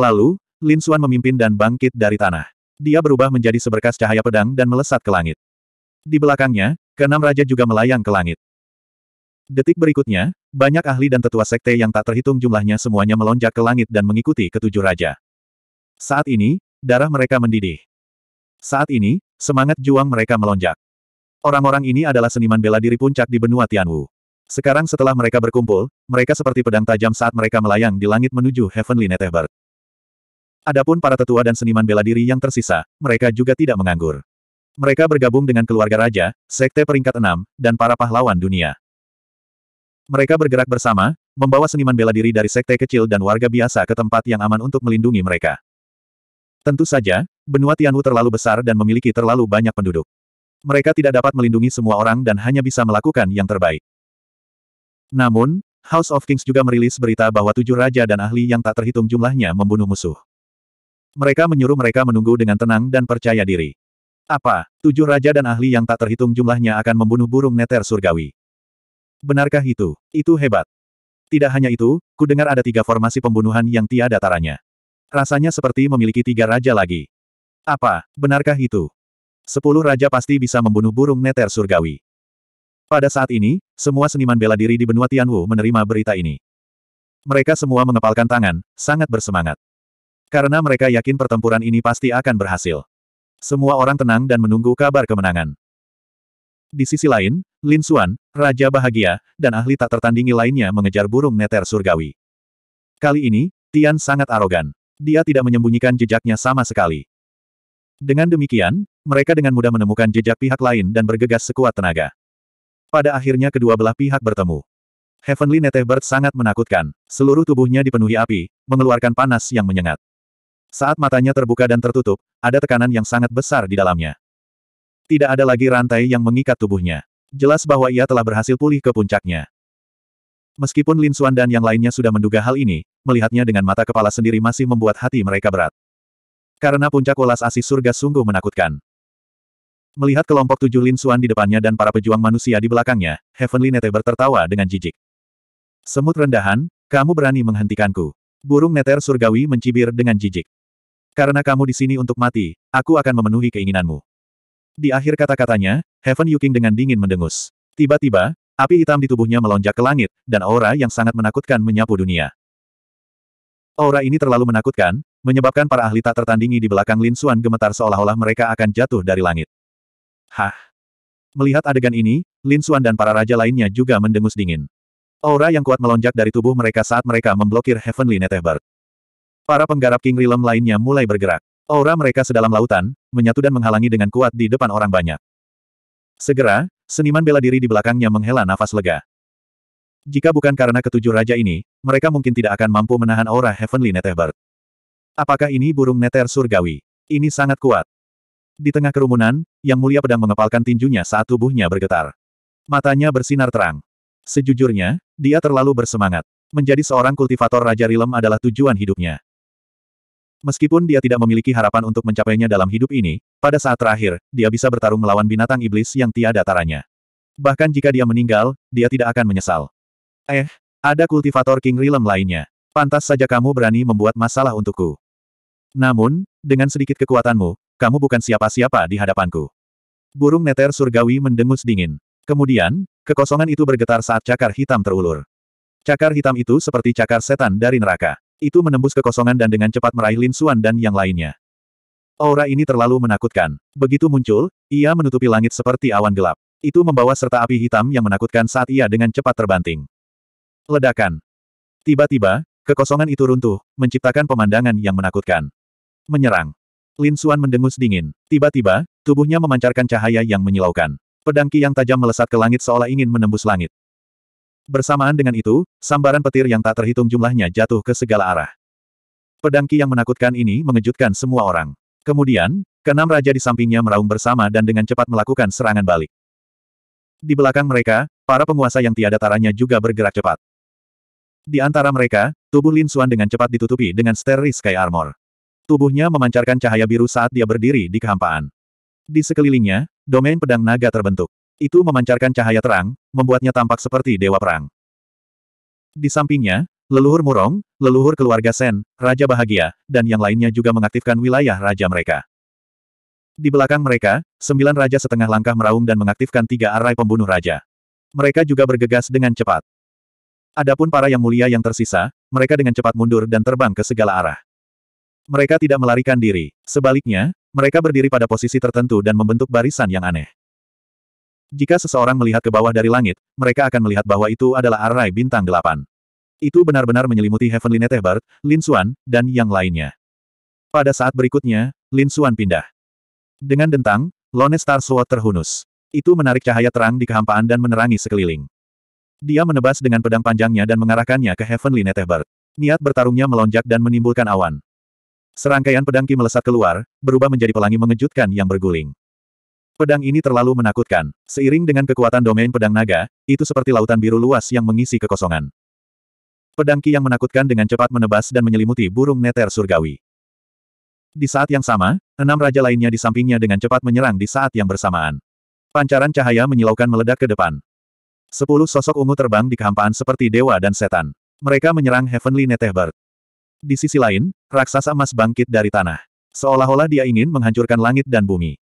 Lalu, Lin Xuan memimpin dan bangkit dari tanah. Dia berubah menjadi seberkas cahaya pedang dan melesat ke langit. Di belakangnya, keenam raja juga melayang ke langit. Detik berikutnya, banyak ahli dan tetua sekte yang tak terhitung jumlahnya semuanya melonjak ke langit dan mengikuti ketujuh raja. Saat ini, darah mereka mendidih. Saat ini, semangat juang mereka melonjak. Orang-orang ini adalah seniman bela diri puncak di benua Tianwu. Sekarang setelah mereka berkumpul, mereka seperti pedang tajam saat mereka melayang di langit menuju Heavenly Netebert. Adapun para tetua dan seniman bela diri yang tersisa, mereka juga tidak menganggur. Mereka bergabung dengan keluarga raja, sekte peringkat enam, dan para pahlawan dunia. Mereka bergerak bersama, membawa seniman bela diri dari sekte kecil dan warga biasa ke tempat yang aman untuk melindungi mereka. Tentu saja, benua Tianwu terlalu besar dan memiliki terlalu banyak penduduk. Mereka tidak dapat melindungi semua orang dan hanya bisa melakukan yang terbaik. Namun, House of Kings juga merilis berita bahwa tujuh raja dan ahli yang tak terhitung jumlahnya membunuh musuh. Mereka menyuruh mereka menunggu dengan tenang dan percaya diri. Apa, tujuh raja dan ahli yang tak terhitung jumlahnya akan membunuh burung neter surgawi? Benarkah itu? Itu hebat. Tidak hanya itu, ku dengar ada tiga formasi pembunuhan yang tiada taranya. Rasanya seperti memiliki tiga raja lagi. Apa, benarkah itu? Sepuluh raja pasti bisa membunuh burung neter surgawi. Pada saat ini, semua seniman bela diri di benua Tianwu menerima berita ini. Mereka semua mengepalkan tangan, sangat bersemangat. Karena mereka yakin pertempuran ini pasti akan berhasil. Semua orang tenang dan menunggu kabar kemenangan. Di sisi lain, Lin Xuan, Raja Bahagia, dan ahli tak tertandingi lainnya mengejar burung neter surgawi. Kali ini, Tian sangat arogan. Dia tidak menyembunyikan jejaknya sama sekali. Dengan demikian, mereka dengan mudah menemukan jejak pihak lain dan bergegas sekuat tenaga. Pada akhirnya kedua belah pihak bertemu. Heavenly Netebird sangat menakutkan. Seluruh tubuhnya dipenuhi api, mengeluarkan panas yang menyengat. Saat matanya terbuka dan tertutup, ada tekanan yang sangat besar di dalamnya. Tidak ada lagi rantai yang mengikat tubuhnya. Jelas bahwa ia telah berhasil pulih ke puncaknya. Meskipun Lin Xuan dan yang lainnya sudah menduga hal ini, melihatnya dengan mata kepala sendiri masih membuat hati mereka berat. Karena puncak welas asih surga sungguh menakutkan. Melihat kelompok tujuh Lin Xuan di depannya dan para pejuang manusia di belakangnya, Heavenly Neteber tertawa dengan jijik. Semut rendahan, kamu berani menghentikanku. Burung neter surgawi mencibir dengan jijik. Karena kamu di sini untuk mati, aku akan memenuhi keinginanmu. Di akhir kata-katanya, Heaven Yuking dengan dingin mendengus. Tiba-tiba, api hitam di tubuhnya melonjak ke langit, dan aura yang sangat menakutkan menyapu dunia. Aura ini terlalu menakutkan, menyebabkan para ahli tak tertandingi di belakang Lin Xuan gemetar seolah-olah mereka akan jatuh dari langit. Hah! Melihat adegan ini, Lin Xuan dan para raja lainnya juga mendengus dingin. Aura yang kuat melonjak dari tubuh mereka saat mereka memblokir Heavenly Netherbird. Para penggarap King Realm lainnya mulai bergerak. Aura mereka sedalam lautan, menyatu dan menghalangi dengan kuat di depan orang banyak. Segera, seniman bela diri di belakangnya menghela nafas lega. Jika bukan karena ketujuh raja ini, mereka mungkin tidak akan mampu menahan aura Heavenly Netherbird. Apakah ini burung neter surgawi? Ini sangat kuat. Di tengah kerumunan, Yang Mulia pedang mengepalkan tinjunya saat tubuhnya bergetar. Matanya bersinar terang. Sejujurnya, dia terlalu bersemangat. Menjadi seorang kultivator Raja Rilem adalah tujuan hidupnya. Meskipun dia tidak memiliki harapan untuk mencapainya dalam hidup ini, pada saat terakhir, dia bisa bertarung melawan binatang iblis yang tiada taranya. Bahkan jika dia meninggal, dia tidak akan menyesal. Eh, ada kultivator King Realm lainnya. Pantas saja kamu berani membuat masalah untukku. Namun, dengan sedikit kekuatanmu, kamu bukan siapa-siapa di hadapanku. Burung neter surgawi mendengus dingin. Kemudian, kekosongan itu bergetar saat cakar hitam terulur. Cakar hitam itu seperti cakar setan dari neraka. Itu menembus kekosongan dan dengan cepat meraih Lin Suan dan yang lainnya. Aura ini terlalu menakutkan. Begitu muncul, ia menutupi langit seperti awan gelap. Itu membawa serta api hitam yang menakutkan saat ia dengan cepat terbanting. Ledakan. Tiba-tiba, kekosongan itu runtuh, menciptakan pemandangan yang menakutkan. Menyerang. Lin Suan mendengus dingin. Tiba-tiba, tubuhnya memancarkan cahaya yang menyilaukan. Pedangki yang tajam melesat ke langit seolah ingin menembus langit. Bersamaan dengan itu, sambaran petir yang tak terhitung jumlahnya jatuh ke segala arah. Pedang Ki yang menakutkan ini mengejutkan semua orang. Kemudian, keenam raja di sampingnya meraung bersama dan dengan cepat melakukan serangan balik. Di belakang mereka, para penguasa yang tiada taranya juga bergerak cepat. Di antara mereka, tubuh Lin Suan dengan cepat ditutupi dengan steril Sky Armor. Tubuhnya memancarkan cahaya biru saat dia berdiri di kehampaan. Di sekelilingnya, domain pedang naga terbentuk. Itu memancarkan cahaya terang, membuatnya tampak seperti dewa perang. Di sampingnya, leluhur Murong, leluhur keluarga Sen, Raja Bahagia, dan yang lainnya juga mengaktifkan wilayah raja mereka. Di belakang mereka, sembilan raja setengah langkah meraung dan mengaktifkan tiga arai pembunuh raja. Mereka juga bergegas dengan cepat. Adapun para yang mulia yang tersisa, mereka dengan cepat mundur dan terbang ke segala arah. Mereka tidak melarikan diri. Sebaliknya, mereka berdiri pada posisi tertentu dan membentuk barisan yang aneh. Jika seseorang melihat ke bawah dari langit, mereka akan melihat bahwa itu adalah arai bintang delapan. Itu benar-benar menyelimuti Heavenly Netehbar, Lin Xuan, dan yang lainnya. Pada saat berikutnya, Lin Xuan pindah. Dengan dentang, Lone Star Sword terhunus. Itu menarik cahaya terang di kehampaan dan menerangi sekeliling. Dia menebas dengan pedang panjangnya dan mengarahkannya ke Heavenly Netehbar. Niat bertarungnya melonjak dan menimbulkan awan. Serangkaian pedang Ki melesat keluar, berubah menjadi pelangi mengejutkan yang berguling. Pedang ini terlalu menakutkan. Seiring dengan kekuatan domain pedang naga, itu seperti lautan biru luas yang mengisi kekosongan. Pedang Ki yang menakutkan dengan cepat menebas dan menyelimuti burung neter surgawi. Di saat yang sama, enam raja lainnya di sampingnya dengan cepat menyerang di saat yang bersamaan. Pancaran cahaya menyilaukan meledak ke depan. Sepuluh sosok ungu terbang di kehampaan seperti dewa dan setan. Mereka menyerang Heavenly Netherbird. Di sisi lain, raksasa emas bangkit dari tanah. Seolah-olah dia ingin menghancurkan langit dan bumi.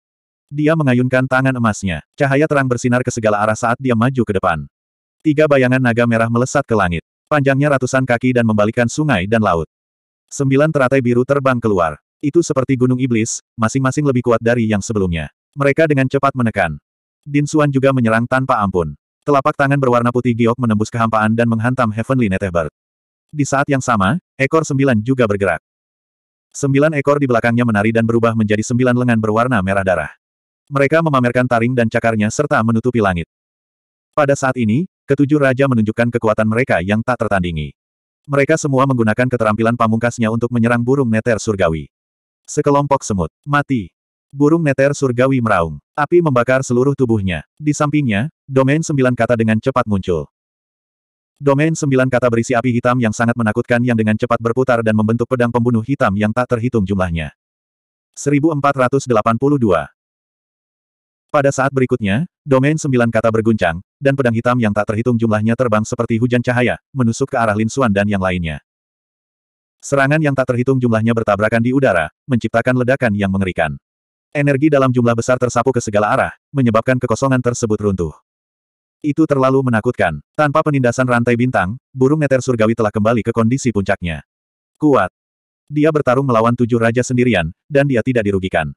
Dia mengayunkan tangan emasnya. Cahaya terang bersinar ke segala arah saat dia maju ke depan. Tiga bayangan naga merah melesat ke langit. Panjangnya ratusan kaki dan membalikan sungai dan laut. Sembilan teratai biru terbang keluar. Itu seperti gunung iblis, masing-masing lebih kuat dari yang sebelumnya. Mereka dengan cepat menekan. Din Suan juga menyerang tanpa ampun. Telapak tangan berwarna putih giok menembus kehampaan dan menghantam Heavenly Netherbird. Di saat yang sama, ekor sembilan juga bergerak. Sembilan ekor di belakangnya menari dan berubah menjadi sembilan lengan berwarna merah darah. Mereka memamerkan taring dan cakarnya serta menutupi langit. Pada saat ini, ketujuh raja menunjukkan kekuatan mereka yang tak tertandingi. Mereka semua menggunakan keterampilan pamungkasnya untuk menyerang burung neter surgawi. Sekelompok semut, mati. Burung neter surgawi meraung. Api membakar seluruh tubuhnya. Di sampingnya, domain sembilan kata dengan cepat muncul. Domain sembilan kata berisi api hitam yang sangat menakutkan yang dengan cepat berputar dan membentuk pedang pembunuh hitam yang tak terhitung jumlahnya. 1482. Pada saat berikutnya, domain sembilan kata berguncang, dan pedang hitam yang tak terhitung jumlahnya terbang seperti hujan cahaya, menusuk ke arah Lin Xuan dan yang lainnya. Serangan yang tak terhitung jumlahnya bertabrakan di udara, menciptakan ledakan yang mengerikan. Energi dalam jumlah besar tersapu ke segala arah, menyebabkan kekosongan tersebut runtuh. Itu terlalu menakutkan. Tanpa penindasan rantai bintang, burung neter surgawi telah kembali ke kondisi puncaknya. Kuat. Dia bertarung melawan tujuh raja sendirian, dan dia tidak dirugikan.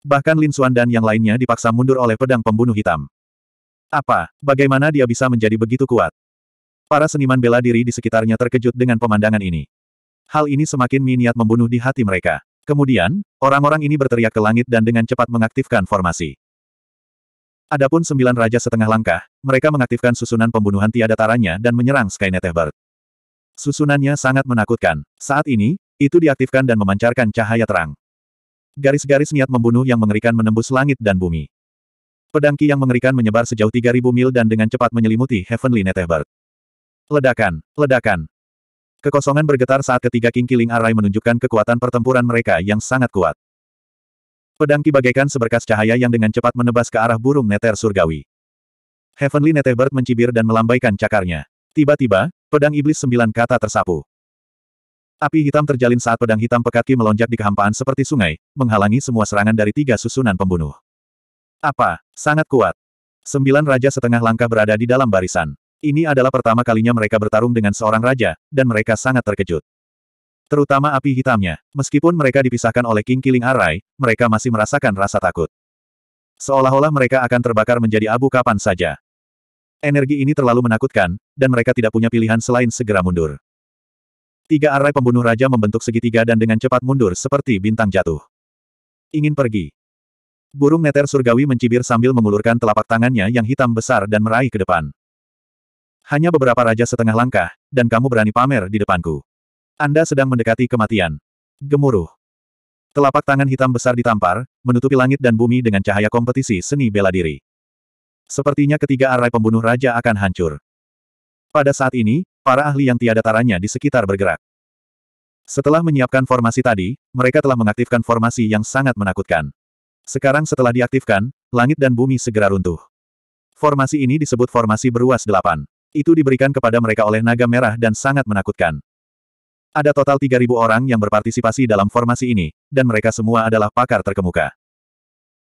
Bahkan Lin Suan dan yang lainnya dipaksa mundur oleh pedang pembunuh hitam. Apa, bagaimana dia bisa menjadi begitu kuat? Para seniman bela diri di sekitarnya terkejut dengan pemandangan ini. Hal ini semakin miniat membunuh di hati mereka. Kemudian, orang-orang ini berteriak ke langit dan dengan cepat mengaktifkan formasi. Adapun sembilan raja setengah langkah, mereka mengaktifkan susunan pembunuhan tiada taranya dan menyerang Skyneteber. Susunannya sangat menakutkan. Saat ini, itu diaktifkan dan memancarkan cahaya terang. Garis-garis niat membunuh yang mengerikan menembus langit dan bumi. Pedang Ki yang mengerikan menyebar sejauh 3000 mil dan dengan cepat menyelimuti Heavenly Netherbird. Ledakan, ledakan. Kekosongan bergetar saat ketiga King Killing Array menunjukkan kekuatan pertempuran mereka yang sangat kuat. Pedang Ki bagaikan seberkas cahaya yang dengan cepat menebas ke arah burung neter surgawi. Heavenly Netherbird mencibir dan melambaikan cakarnya. Tiba-tiba, pedang iblis sembilan kata tersapu. Api hitam terjalin saat pedang hitam pekaki melonjak di kehampaan seperti sungai, menghalangi semua serangan dari tiga susunan pembunuh. Apa? Sangat kuat. Sembilan raja setengah langkah berada di dalam barisan. Ini adalah pertama kalinya mereka bertarung dengan seorang raja, dan mereka sangat terkejut. Terutama api hitamnya. Meskipun mereka dipisahkan oleh King Killing Arai, mereka masih merasakan rasa takut. Seolah-olah mereka akan terbakar menjadi abu kapan saja. Energi ini terlalu menakutkan, dan mereka tidak punya pilihan selain segera mundur. Tiga arai pembunuh raja membentuk segitiga dan dengan cepat mundur seperti bintang jatuh. Ingin pergi. Burung neter surgawi mencibir sambil mengulurkan telapak tangannya yang hitam besar dan meraih ke depan. Hanya beberapa raja setengah langkah, dan kamu berani pamer di depanku. Anda sedang mendekati kematian. Gemuruh. Telapak tangan hitam besar ditampar, menutupi langit dan bumi dengan cahaya kompetisi seni bela diri. Sepertinya ketiga arai pembunuh raja akan hancur. Pada saat ini, Para ahli yang tiada taranya di sekitar bergerak. Setelah menyiapkan formasi tadi, mereka telah mengaktifkan formasi yang sangat menakutkan. Sekarang setelah diaktifkan, langit dan bumi segera runtuh. Formasi ini disebut formasi beruas delapan. Itu diberikan kepada mereka oleh naga merah dan sangat menakutkan. Ada total 3.000 orang yang berpartisipasi dalam formasi ini, dan mereka semua adalah pakar terkemuka.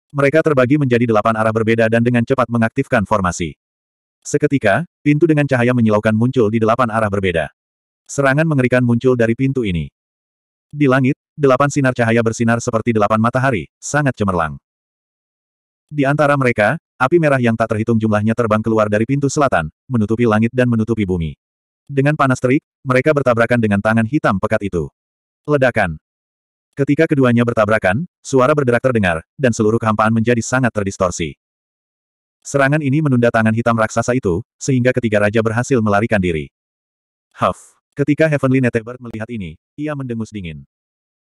Mereka terbagi menjadi delapan arah berbeda dan dengan cepat mengaktifkan formasi. Seketika, pintu dengan cahaya menyilaukan muncul di delapan arah berbeda. Serangan mengerikan muncul dari pintu ini. Di langit, delapan sinar cahaya bersinar seperti delapan matahari, sangat cemerlang. Di antara mereka, api merah yang tak terhitung jumlahnya terbang keluar dari pintu selatan, menutupi langit dan menutupi bumi. Dengan panas terik, mereka bertabrakan dengan tangan hitam pekat itu. Ledakan, Ketika keduanya bertabrakan, suara berderak terdengar, dan seluruh kehampaan menjadi sangat terdistorsi. Serangan ini menunda tangan hitam raksasa itu, sehingga ketiga raja berhasil melarikan diri. Huff! Ketika Heavenly Netebert melihat ini, ia mendengus dingin.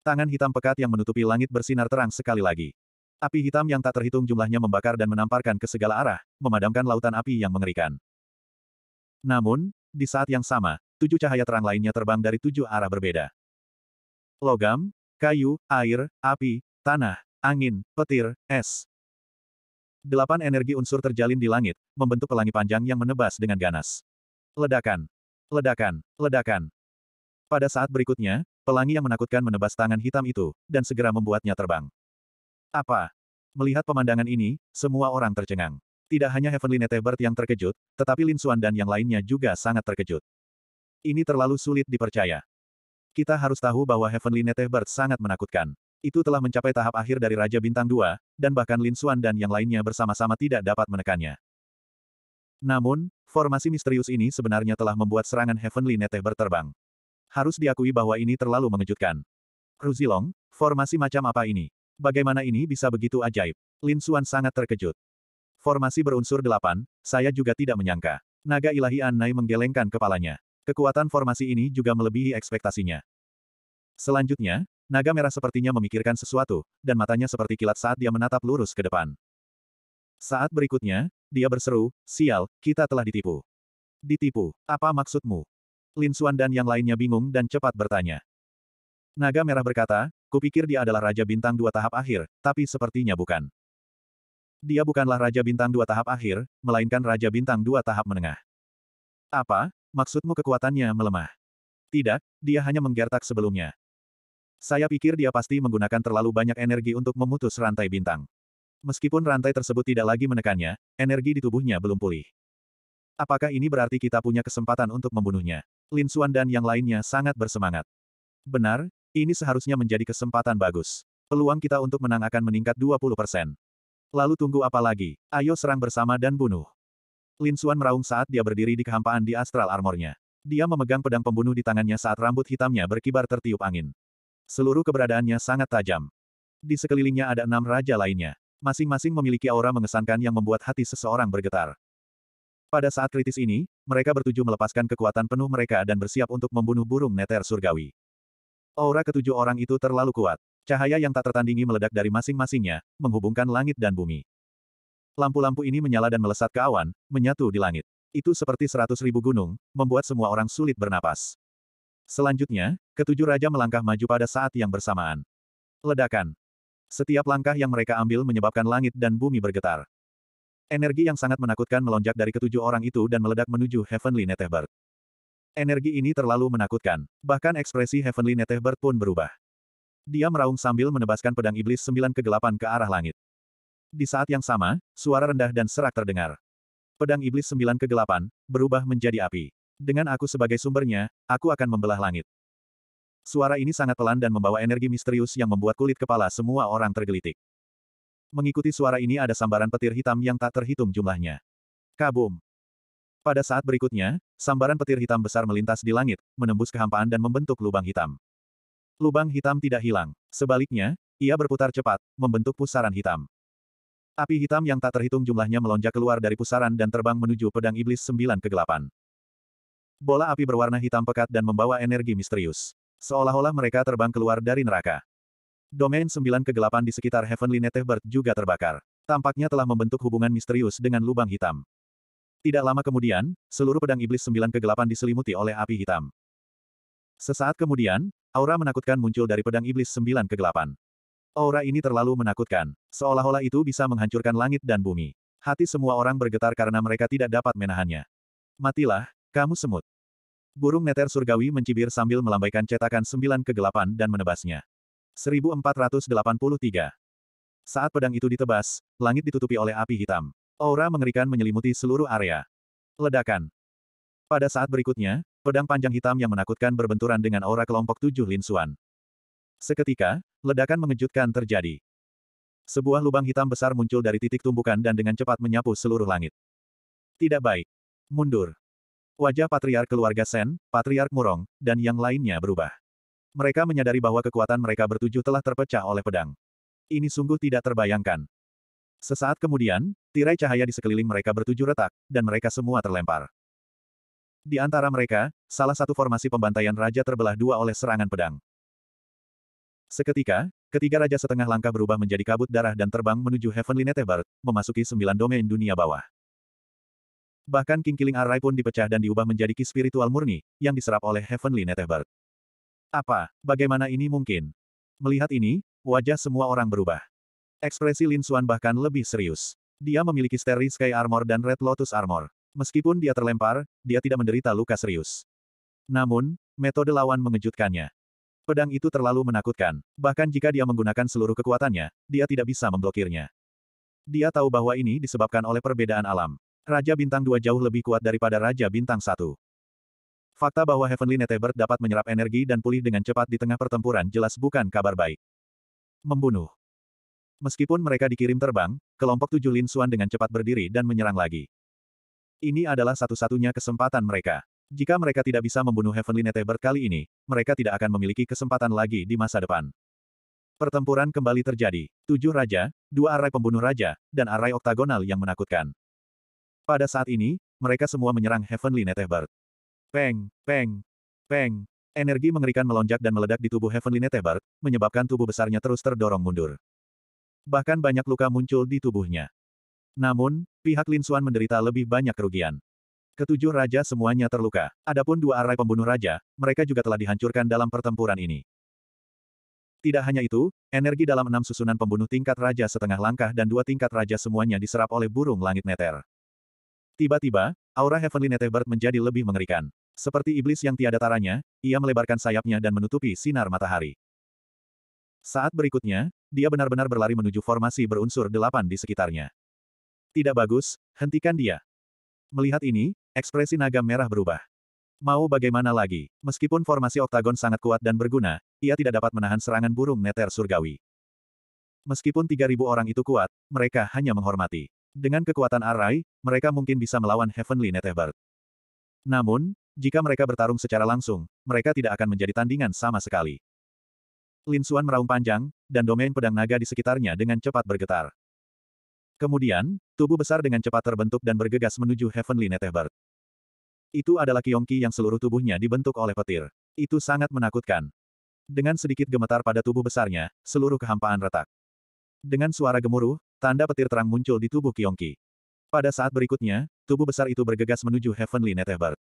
Tangan hitam pekat yang menutupi langit bersinar terang sekali lagi. Api hitam yang tak terhitung jumlahnya membakar dan menamparkan ke segala arah, memadamkan lautan api yang mengerikan. Namun, di saat yang sama, tujuh cahaya terang lainnya terbang dari tujuh arah berbeda. Logam, kayu, air, api, tanah, angin, petir, es, Delapan energi unsur terjalin di langit, membentuk pelangi panjang yang menebas dengan ganas. Ledakan! Ledakan! Ledakan! Pada saat berikutnya, pelangi yang menakutkan menebas tangan hitam itu, dan segera membuatnya terbang. Apa? Melihat pemandangan ini, semua orang tercengang. Tidak hanya Heavenly Netebert yang terkejut, tetapi Lin Suan dan yang lainnya juga sangat terkejut. Ini terlalu sulit dipercaya. Kita harus tahu bahwa Heavenly Netebert sangat menakutkan. Itu telah mencapai tahap akhir dari Raja Bintang 2, dan bahkan Lin Xuan dan yang lainnya bersama-sama tidak dapat menekannya. Namun, formasi misterius ini sebenarnya telah membuat serangan Heavenly Nete berterbang. Harus diakui bahwa ini terlalu mengejutkan. Ruzilong, formasi macam apa ini? Bagaimana ini bisa begitu ajaib? Lin Xuan sangat terkejut. Formasi berunsur delapan, saya juga tidak menyangka. Naga ilahi Anai menggelengkan kepalanya. Kekuatan formasi ini juga melebihi ekspektasinya. Selanjutnya, Naga merah sepertinya memikirkan sesuatu, dan matanya seperti kilat saat dia menatap lurus ke depan. Saat berikutnya, dia berseru, sial, kita telah ditipu. Ditipu, apa maksudmu? Lin Xuan dan yang lainnya bingung dan cepat bertanya. Naga merah berkata, kupikir dia adalah Raja Bintang dua tahap akhir, tapi sepertinya bukan. Dia bukanlah Raja Bintang dua tahap akhir, melainkan Raja Bintang dua tahap menengah. Apa, maksudmu kekuatannya melemah? Tidak, dia hanya menggertak sebelumnya. Saya pikir dia pasti menggunakan terlalu banyak energi untuk memutus rantai bintang. Meskipun rantai tersebut tidak lagi menekannya, energi di tubuhnya belum pulih. Apakah ini berarti kita punya kesempatan untuk membunuhnya? Lin Xuan dan yang lainnya sangat bersemangat. Benar, ini seharusnya menjadi kesempatan bagus. Peluang kita untuk menang akan meningkat 20%. Lalu tunggu apa lagi? Ayo serang bersama dan bunuh. Lin Xuan meraung saat dia berdiri di kehampaan di astral armornya. Dia memegang pedang pembunuh di tangannya saat rambut hitamnya berkibar tertiup angin. Seluruh keberadaannya sangat tajam. Di sekelilingnya ada enam raja lainnya. Masing-masing memiliki aura mengesankan yang membuat hati seseorang bergetar. Pada saat kritis ini, mereka bertujuh melepaskan kekuatan penuh mereka dan bersiap untuk membunuh burung neter surgawi. Aura ketujuh orang itu terlalu kuat. Cahaya yang tak tertandingi meledak dari masing-masingnya, menghubungkan langit dan bumi. Lampu-lampu ini menyala dan melesat ke awan, menyatu di langit. Itu seperti seratus ribu gunung, membuat semua orang sulit bernapas. Selanjutnya, Ketujuh raja melangkah maju pada saat yang bersamaan. Ledakan. Setiap langkah yang mereka ambil menyebabkan langit dan bumi bergetar. Energi yang sangat menakutkan melonjak dari ketujuh orang itu dan meledak menuju Heavenly Netherbird. Energi ini terlalu menakutkan. Bahkan ekspresi Heavenly Netherbird pun berubah. Dia meraung sambil menebaskan pedang iblis sembilan kegelapan ke arah langit. Di saat yang sama, suara rendah dan serak terdengar. Pedang iblis sembilan kegelapan, berubah menjadi api. Dengan aku sebagai sumbernya, aku akan membelah langit. Suara ini sangat pelan dan membawa energi misterius yang membuat kulit kepala semua orang tergelitik. Mengikuti suara ini ada sambaran petir hitam yang tak terhitung jumlahnya. Kabum! Pada saat berikutnya, sambaran petir hitam besar melintas di langit, menembus kehampaan dan membentuk lubang hitam. Lubang hitam tidak hilang. Sebaliknya, ia berputar cepat, membentuk pusaran hitam. Api hitam yang tak terhitung jumlahnya melonjak keluar dari pusaran dan terbang menuju pedang iblis sembilan kegelapan. Bola api berwarna hitam pekat dan membawa energi misterius. Seolah-olah mereka terbang keluar dari neraka. Domain sembilan kegelapan di sekitar Heavenly Netherbird juga terbakar. Tampaknya telah membentuk hubungan misterius dengan lubang hitam. Tidak lama kemudian, seluruh pedang iblis sembilan kegelapan diselimuti oleh api hitam. Sesaat kemudian, aura menakutkan muncul dari pedang iblis sembilan kegelapan. Aura ini terlalu menakutkan, seolah-olah itu bisa menghancurkan langit dan bumi. Hati semua orang bergetar karena mereka tidak dapat menahannya. Matilah, kamu semut. Burung neter surgawi mencibir sambil melambaikan cetakan sembilan kegelapan dan menebasnya. 1483. Saat pedang itu ditebas, langit ditutupi oleh api hitam. Aura mengerikan menyelimuti seluruh area. Ledakan. Pada saat berikutnya, pedang panjang hitam yang menakutkan berbenturan dengan aura kelompok tujuh linsuan. Seketika, ledakan mengejutkan terjadi. Sebuah lubang hitam besar muncul dari titik tumbukan dan dengan cepat menyapu seluruh langit. Tidak baik. Mundur. Wajah patriark keluarga Sen, patriark Murong, dan yang lainnya berubah. Mereka menyadari bahwa kekuatan mereka bertujuh telah terpecah oleh pedang. Ini sungguh tidak terbayangkan. Sesaat kemudian, tirai cahaya di sekeliling mereka bertujuh retak, dan mereka semua terlempar. Di antara mereka, salah satu formasi pembantaian raja terbelah dua oleh serangan pedang. Seketika, ketiga raja setengah langkah berubah menjadi kabut darah dan terbang menuju Heavenly Netebert, memasuki sembilan domain dunia bawah. Bahkan Kingkiling Arai pun dipecah dan diubah menjadi ki spiritual murni, yang diserap oleh Heavenly Netherbird. Apa, bagaimana ini mungkin? Melihat ini, wajah semua orang berubah. Ekspresi Lin Xuan bahkan lebih serius. Dia memiliki Starry Sky Armor dan Red Lotus Armor. Meskipun dia terlempar, dia tidak menderita luka serius. Namun, metode lawan mengejutkannya. Pedang itu terlalu menakutkan. Bahkan jika dia menggunakan seluruh kekuatannya, dia tidak bisa memblokirnya. Dia tahu bahwa ini disebabkan oleh perbedaan alam. Raja Bintang 2 jauh lebih kuat daripada Raja Bintang 1. Fakta bahwa Heavenly Netebird dapat menyerap energi dan pulih dengan cepat di tengah pertempuran jelas bukan kabar baik. Membunuh. Meskipun mereka dikirim terbang, kelompok tujuh Lin Suan dengan cepat berdiri dan menyerang lagi. Ini adalah satu-satunya kesempatan mereka. Jika mereka tidak bisa membunuh Heavenly Netebird kali ini, mereka tidak akan memiliki kesempatan lagi di masa depan. Pertempuran kembali terjadi. Tujuh raja, dua arai pembunuh raja, dan arai oktagonal yang menakutkan. Pada saat ini, mereka semua menyerang Heavenly Netebard. Peng, peng, peng. Energi mengerikan melonjak dan meledak di tubuh Heavenly Netebard, menyebabkan tubuh besarnya terus terdorong mundur. Bahkan banyak luka muncul di tubuhnya. Namun, pihak Lin Suan menderita lebih banyak kerugian. Ketujuh raja semuanya terluka. Adapun dua arai pembunuh raja, mereka juga telah dihancurkan dalam pertempuran ini. Tidak hanya itu, energi dalam enam susunan pembunuh tingkat raja setengah langkah dan dua tingkat raja semuanya diserap oleh burung langit neter. Tiba-tiba, aura Heavenly Netherbird menjadi lebih mengerikan. Seperti iblis yang tiada taranya, ia melebarkan sayapnya dan menutupi sinar matahari. Saat berikutnya, dia benar-benar berlari menuju formasi berunsur delapan di sekitarnya. Tidak bagus, hentikan dia. Melihat ini, ekspresi naga merah berubah. Mau bagaimana lagi? Meskipun formasi oktagon sangat kuat dan berguna, ia tidak dapat menahan serangan burung neter surgawi. Meskipun 3.000 orang itu kuat, mereka hanya menghormati. Dengan kekuatan Arai, mereka mungkin bisa melawan Heavenly Netherbird. Namun, jika mereka bertarung secara langsung, mereka tidak akan menjadi tandingan sama sekali. Lin Xuan meraung panjang, dan domain pedang naga di sekitarnya dengan cepat bergetar. Kemudian, tubuh besar dengan cepat terbentuk dan bergegas menuju Heavenly Netherbird. Itu adalah Kiongki yang seluruh tubuhnya dibentuk oleh petir. Itu sangat menakutkan. Dengan sedikit gemetar pada tubuh besarnya, seluruh kehampaan retak. Dengan suara gemuruh, Tanda petir terang muncul di tubuh Kyongki. Pada saat berikutnya, tubuh besar itu bergegas menuju Heavenly Netherbird.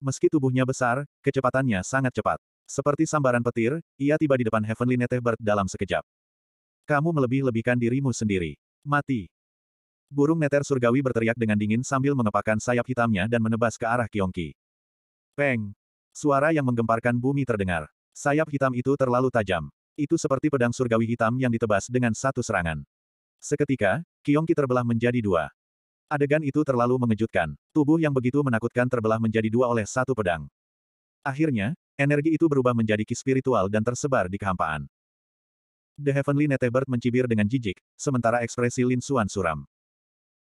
Meski tubuhnya besar, kecepatannya sangat cepat. Seperti sambaran petir, ia tiba di depan Heavenly Netherbird dalam sekejap. Kamu melebih-lebihkan dirimu sendiri. Mati. Burung neter surgawi berteriak dengan dingin sambil mengepakkan sayap hitamnya dan menebas ke arah Kyongki. Peng! Suara yang menggemparkan bumi terdengar. Sayap hitam itu terlalu tajam. Itu seperti pedang surgawi hitam yang ditebas dengan satu serangan. Seketika, Kiongki terbelah menjadi dua. Adegan itu terlalu mengejutkan. Tubuh yang begitu menakutkan terbelah menjadi dua oleh satu pedang. Akhirnya, energi itu berubah menjadi ki spiritual dan tersebar di kehampaan. The Heavenly Netebert mencibir dengan jijik, sementara ekspresi Lin Suan suram.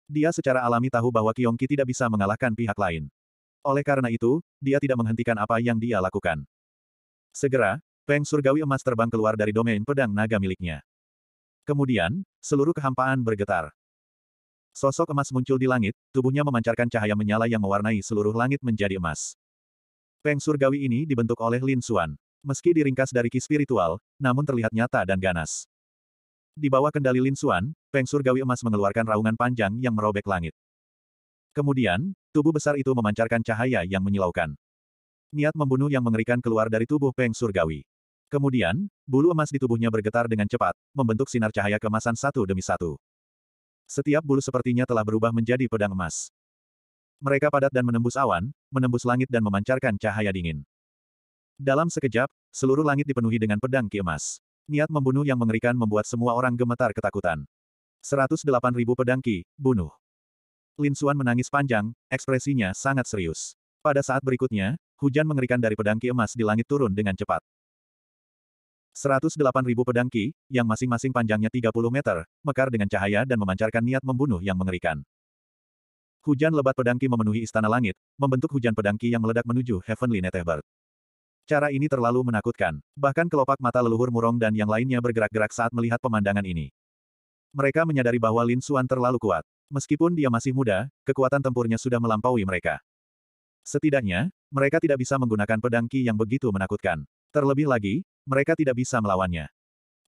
Dia secara alami tahu bahwa Kiongki tidak bisa mengalahkan pihak lain. Oleh karena itu, dia tidak menghentikan apa yang dia lakukan. Segera, peng surgawi emas terbang keluar dari domain pedang naga miliknya. Kemudian, seluruh kehampaan bergetar. Sosok emas muncul di langit, tubuhnya memancarkan cahaya menyala yang mewarnai seluruh langit menjadi emas. Peng surgawi ini dibentuk oleh Lin Xuan. Meski diringkas dari ki spiritual, namun terlihat nyata dan ganas. Di bawah kendali Lin Xuan, Peng surgawi emas mengeluarkan raungan panjang yang merobek langit. Kemudian, tubuh besar itu memancarkan cahaya yang menyilaukan. Niat membunuh yang mengerikan keluar dari tubuh Peng surgawi. Kemudian, bulu emas di tubuhnya bergetar dengan cepat, membentuk sinar cahaya kemasan satu demi satu. Setiap bulu sepertinya telah berubah menjadi pedang emas. Mereka padat dan menembus awan, menembus langit dan memancarkan cahaya dingin. Dalam sekejap, seluruh langit dipenuhi dengan pedang ki emas. Niat membunuh yang mengerikan membuat semua orang gemetar ketakutan. 108.000 pedang ki, bunuh. Lin Xuan menangis panjang, ekspresinya sangat serius. Pada saat berikutnya, hujan mengerikan dari pedang ki emas di langit turun dengan cepat. 108.000 pedang Ki, yang masing-masing panjangnya 30 meter, mekar dengan cahaya dan memancarkan niat membunuh yang mengerikan. Hujan lebat pedang Ki memenuhi istana langit, membentuk hujan pedang Ki yang meledak menuju Heavenly Netherbird. Cara ini terlalu menakutkan, bahkan kelopak mata leluhur murong dan yang lainnya bergerak-gerak saat melihat pemandangan ini. Mereka menyadari bahwa Lin Xuan terlalu kuat. Meskipun dia masih muda, kekuatan tempurnya sudah melampaui mereka. Setidaknya, mereka tidak bisa menggunakan pedang Ki yang begitu menakutkan. Terlebih lagi, mereka tidak bisa melawannya.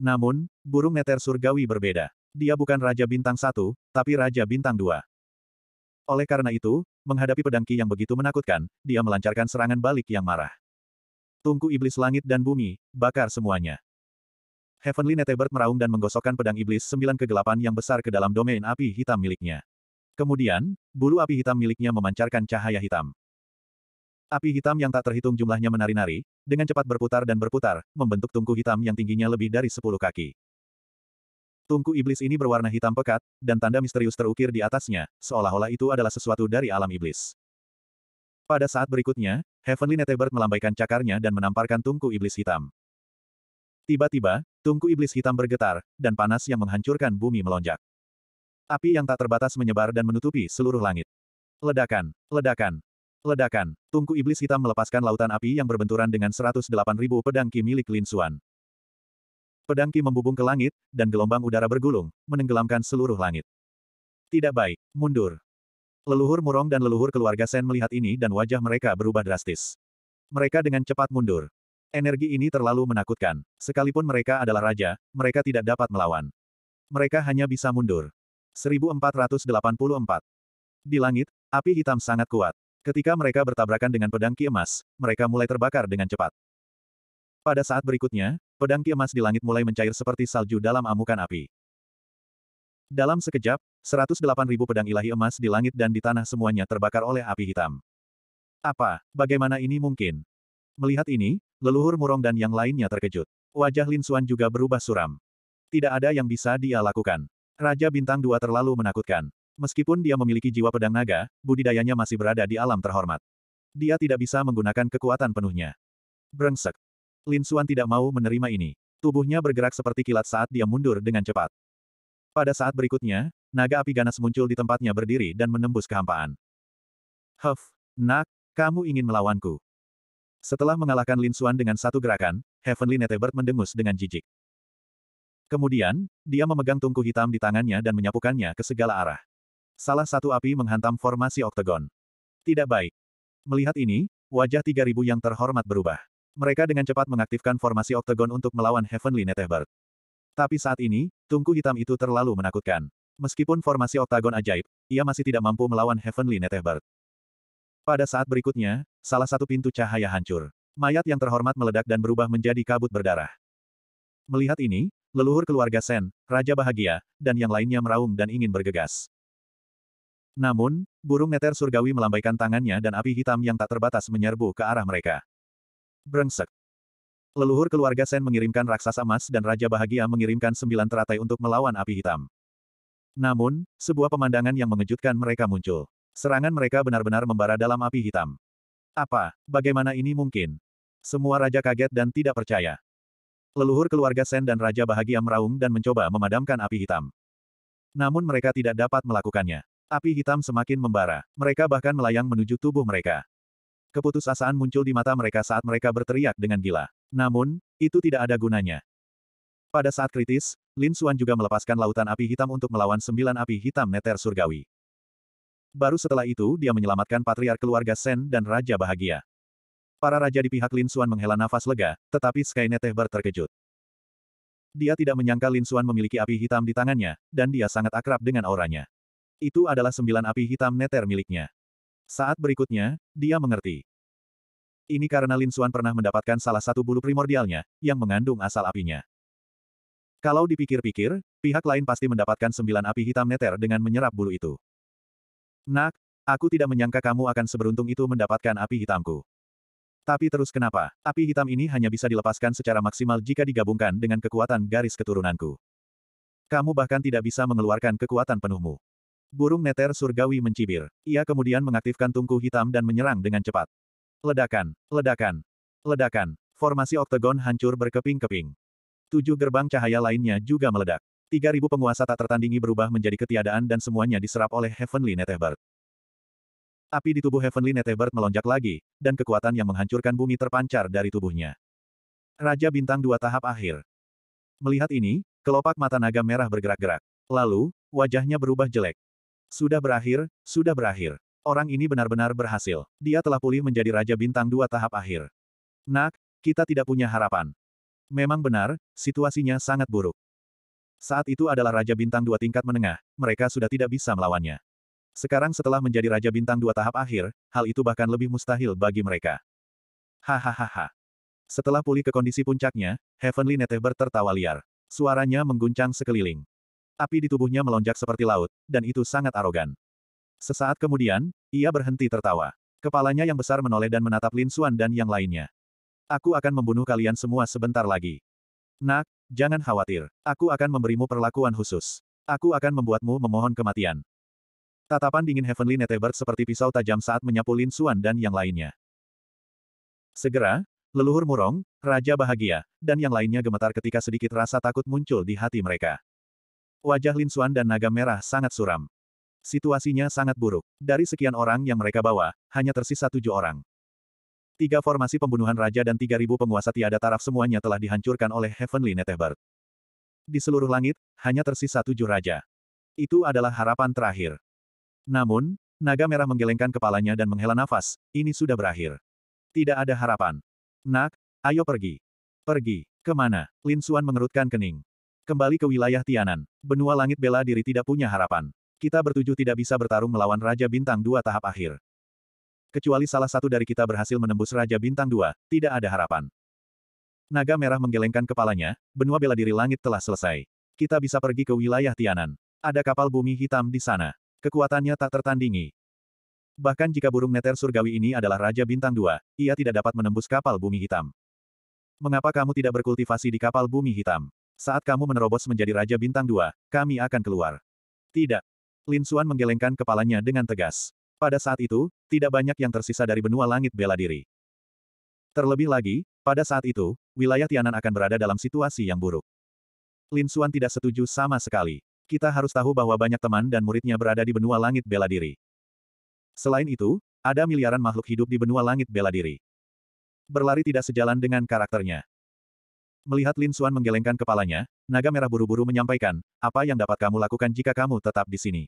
Namun, burung neter surgawi berbeda. Dia bukan Raja Bintang satu, tapi Raja Bintang dua. Oleh karena itu, menghadapi pedangki yang begitu menakutkan, dia melancarkan serangan balik yang marah. Tungku iblis langit dan bumi, bakar semuanya. Heavenly Netebert meraung dan menggosokkan pedang iblis sembilan kegelapan yang besar ke dalam domain api hitam miliknya. Kemudian, bulu api hitam miliknya memancarkan cahaya hitam. Api hitam yang tak terhitung jumlahnya menari-nari, dengan cepat berputar dan berputar, membentuk tungku hitam yang tingginya lebih dari sepuluh kaki. Tungku iblis ini berwarna hitam pekat, dan tanda misterius terukir di atasnya, seolah-olah itu adalah sesuatu dari alam iblis. Pada saat berikutnya, Heavenly Netebert melambaikan cakarnya dan menamparkan tungku iblis hitam. Tiba-tiba, tungku iblis hitam bergetar, dan panas yang menghancurkan bumi melonjak. Api yang tak terbatas menyebar dan menutupi seluruh langit. Ledakan, ledakan, Ledakan. Tungku iblis hitam melepaskan lautan api yang berbenturan dengan 108.000 pedang ki milik Lin Xuan. Pedang ki membubung ke langit, dan gelombang udara bergulung, menenggelamkan seluruh langit. Tidak baik. Mundur. Leluhur Murong dan leluhur keluarga Sen melihat ini dan wajah mereka berubah drastis. Mereka dengan cepat mundur. Energi ini terlalu menakutkan. Sekalipun mereka adalah raja, mereka tidak dapat melawan. Mereka hanya bisa mundur. 1484. Di langit, api hitam sangat kuat. Ketika mereka bertabrakan dengan pedang ki emas, mereka mulai terbakar dengan cepat. Pada saat berikutnya, pedang ki emas di langit mulai mencair seperti salju dalam amukan api. Dalam sekejap, 108.000 pedang ilahi emas di langit dan di tanah semuanya terbakar oleh api hitam. Apa? Bagaimana ini mungkin? Melihat ini, leluhur murong dan yang lainnya terkejut. Wajah Lin Suan juga berubah suram. Tidak ada yang bisa dia lakukan. Raja Bintang Dua terlalu menakutkan. Meskipun dia memiliki jiwa pedang naga, budidayanya masih berada di alam terhormat. Dia tidak bisa menggunakan kekuatan penuhnya. Brengsek. Lin Xuan tidak mau menerima ini. Tubuhnya bergerak seperti kilat saat dia mundur dengan cepat. Pada saat berikutnya, naga api ganas muncul di tempatnya berdiri dan menembus kehampaan. Huff, nak, kamu ingin melawanku. Setelah mengalahkan Lin Xuan dengan satu gerakan, Heavenly Netebert mendengus dengan jijik. Kemudian, dia memegang tungku hitam di tangannya dan menyapukannya ke segala arah. Salah satu api menghantam formasi oktagon. Tidak baik. Melihat ini, wajah 3000 yang terhormat berubah. Mereka dengan cepat mengaktifkan formasi oktagon untuk melawan Heavenly Netherbird. Tapi saat ini, tungku hitam itu terlalu menakutkan. Meskipun formasi oktagon ajaib, ia masih tidak mampu melawan Heavenly Netherbird. Pada saat berikutnya, salah satu pintu cahaya hancur. Mayat yang terhormat meledak dan berubah menjadi kabut berdarah. Melihat ini, leluhur keluarga Sen, Raja Bahagia, dan yang lainnya meraung dan ingin bergegas. Namun, burung neter surgawi melambaikan tangannya dan api hitam yang tak terbatas menyerbu ke arah mereka. Brengsek. Leluhur keluarga Sen mengirimkan raksasa emas dan Raja Bahagia mengirimkan sembilan teratai untuk melawan api hitam. Namun, sebuah pemandangan yang mengejutkan mereka muncul. Serangan mereka benar-benar membara dalam api hitam. Apa, bagaimana ini mungkin? Semua raja kaget dan tidak percaya. Leluhur keluarga Sen dan Raja Bahagia meraung dan mencoba memadamkan api hitam. Namun mereka tidak dapat melakukannya. Api hitam semakin membara. Mereka bahkan melayang menuju tubuh mereka. Keputusasaan muncul di mata mereka saat mereka berteriak dengan gila. Namun, itu tidak ada gunanya. Pada saat kritis, Lin Xuan juga melepaskan lautan api hitam untuk melawan sembilan api hitam neter surgawi. Baru setelah itu dia menyelamatkan patriar keluarga Sen dan Raja Bahagia. Para raja di pihak Lin Xuan menghela nafas lega, tetapi Skynet Tehber terkejut. Dia tidak menyangka Lin Xuan memiliki api hitam di tangannya, dan dia sangat akrab dengan auranya. Itu adalah sembilan api hitam neter miliknya. Saat berikutnya, dia mengerti. Ini karena Lin Xuan pernah mendapatkan salah satu bulu primordialnya, yang mengandung asal apinya. Kalau dipikir-pikir, pihak lain pasti mendapatkan sembilan api hitam neter dengan menyerap bulu itu. Nak, aku tidak menyangka kamu akan seberuntung itu mendapatkan api hitamku. Tapi terus kenapa? Api hitam ini hanya bisa dilepaskan secara maksimal jika digabungkan dengan kekuatan garis keturunanku. Kamu bahkan tidak bisa mengeluarkan kekuatan penuhmu. Burung neter surgawi mencibir. Ia kemudian mengaktifkan tungku hitam dan menyerang dengan cepat. Ledakan, ledakan, ledakan. Formasi oktagon hancur berkeping-keping. Tujuh gerbang cahaya lainnya juga meledak. Tiga ribu penguasa tak tertandingi berubah menjadi ketiadaan dan semuanya diserap oleh Heavenly Netherbird. Api di tubuh Heavenly Netherbird melonjak lagi, dan kekuatan yang menghancurkan bumi terpancar dari tubuhnya. Raja Bintang Dua Tahap Akhir Melihat ini, kelopak mata naga merah bergerak-gerak. Lalu, wajahnya berubah jelek. Sudah berakhir, sudah berakhir. Orang ini benar-benar berhasil. Dia telah pulih menjadi Raja Bintang dua tahap akhir. Nak, kita tidak punya harapan. Memang benar, situasinya sangat buruk. Saat itu adalah Raja Bintang dua tingkat menengah, mereka sudah tidak bisa melawannya. Sekarang setelah menjadi Raja Bintang dua tahap akhir, hal itu bahkan lebih mustahil bagi mereka. Hahaha. Setelah pulih ke kondisi puncaknya, Heavenly Neteh tertawa liar. Suaranya mengguncang sekeliling. Api di tubuhnya melonjak seperti laut, dan itu sangat arogan. Sesaat kemudian, ia berhenti tertawa. Kepalanya yang besar menoleh dan menatap Lin Xuan dan yang lainnya. Aku akan membunuh kalian semua sebentar lagi. Nak, jangan khawatir. Aku akan memberimu perlakuan khusus. Aku akan membuatmu memohon kematian. Tatapan dingin Heavenly Netebird seperti pisau tajam saat menyapu Lin Xuan dan yang lainnya. Segera, leluhur murong, raja bahagia, dan yang lainnya gemetar ketika sedikit rasa takut muncul di hati mereka. Wajah Lin Xuan dan naga merah sangat suram. Situasinya sangat buruk. Dari sekian orang yang mereka bawa, hanya tersisa tujuh orang. Tiga formasi pembunuhan raja dan tiga ribu penguasa tiada taraf semuanya telah dihancurkan oleh Heavenly Netherbird. Di seluruh langit, hanya tersisa tujuh raja. Itu adalah harapan terakhir. Namun, naga merah menggelengkan kepalanya dan menghela nafas, ini sudah berakhir. Tidak ada harapan. Nak, ayo pergi. Pergi, kemana? Lin Xuan mengerutkan kening. Kembali ke wilayah Tianan. Benua langit bela diri tidak punya harapan. Kita bertujuh tidak bisa bertarung melawan Raja Bintang dua tahap akhir. Kecuali salah satu dari kita berhasil menembus Raja Bintang dua, tidak ada harapan. Naga merah menggelengkan kepalanya, benua bela diri langit telah selesai. Kita bisa pergi ke wilayah Tianan. Ada kapal bumi hitam di sana. Kekuatannya tak tertandingi. Bahkan jika burung neter surgawi ini adalah Raja Bintang dua, ia tidak dapat menembus kapal bumi hitam. Mengapa kamu tidak berkultivasi di kapal bumi hitam? Saat kamu menerobos menjadi Raja Bintang Dua, kami akan keluar. Tidak. Lin Suan menggelengkan kepalanya dengan tegas. Pada saat itu, tidak banyak yang tersisa dari benua langit bela diri. Terlebih lagi, pada saat itu, wilayah Tianan akan berada dalam situasi yang buruk. Lin Suan tidak setuju sama sekali. Kita harus tahu bahwa banyak teman dan muridnya berada di benua langit bela diri. Selain itu, ada miliaran makhluk hidup di benua langit bela diri. Berlari tidak sejalan dengan karakternya. Melihat Lin Suan menggelengkan kepalanya, naga merah buru-buru menyampaikan, apa yang dapat kamu lakukan jika kamu tetap di sini?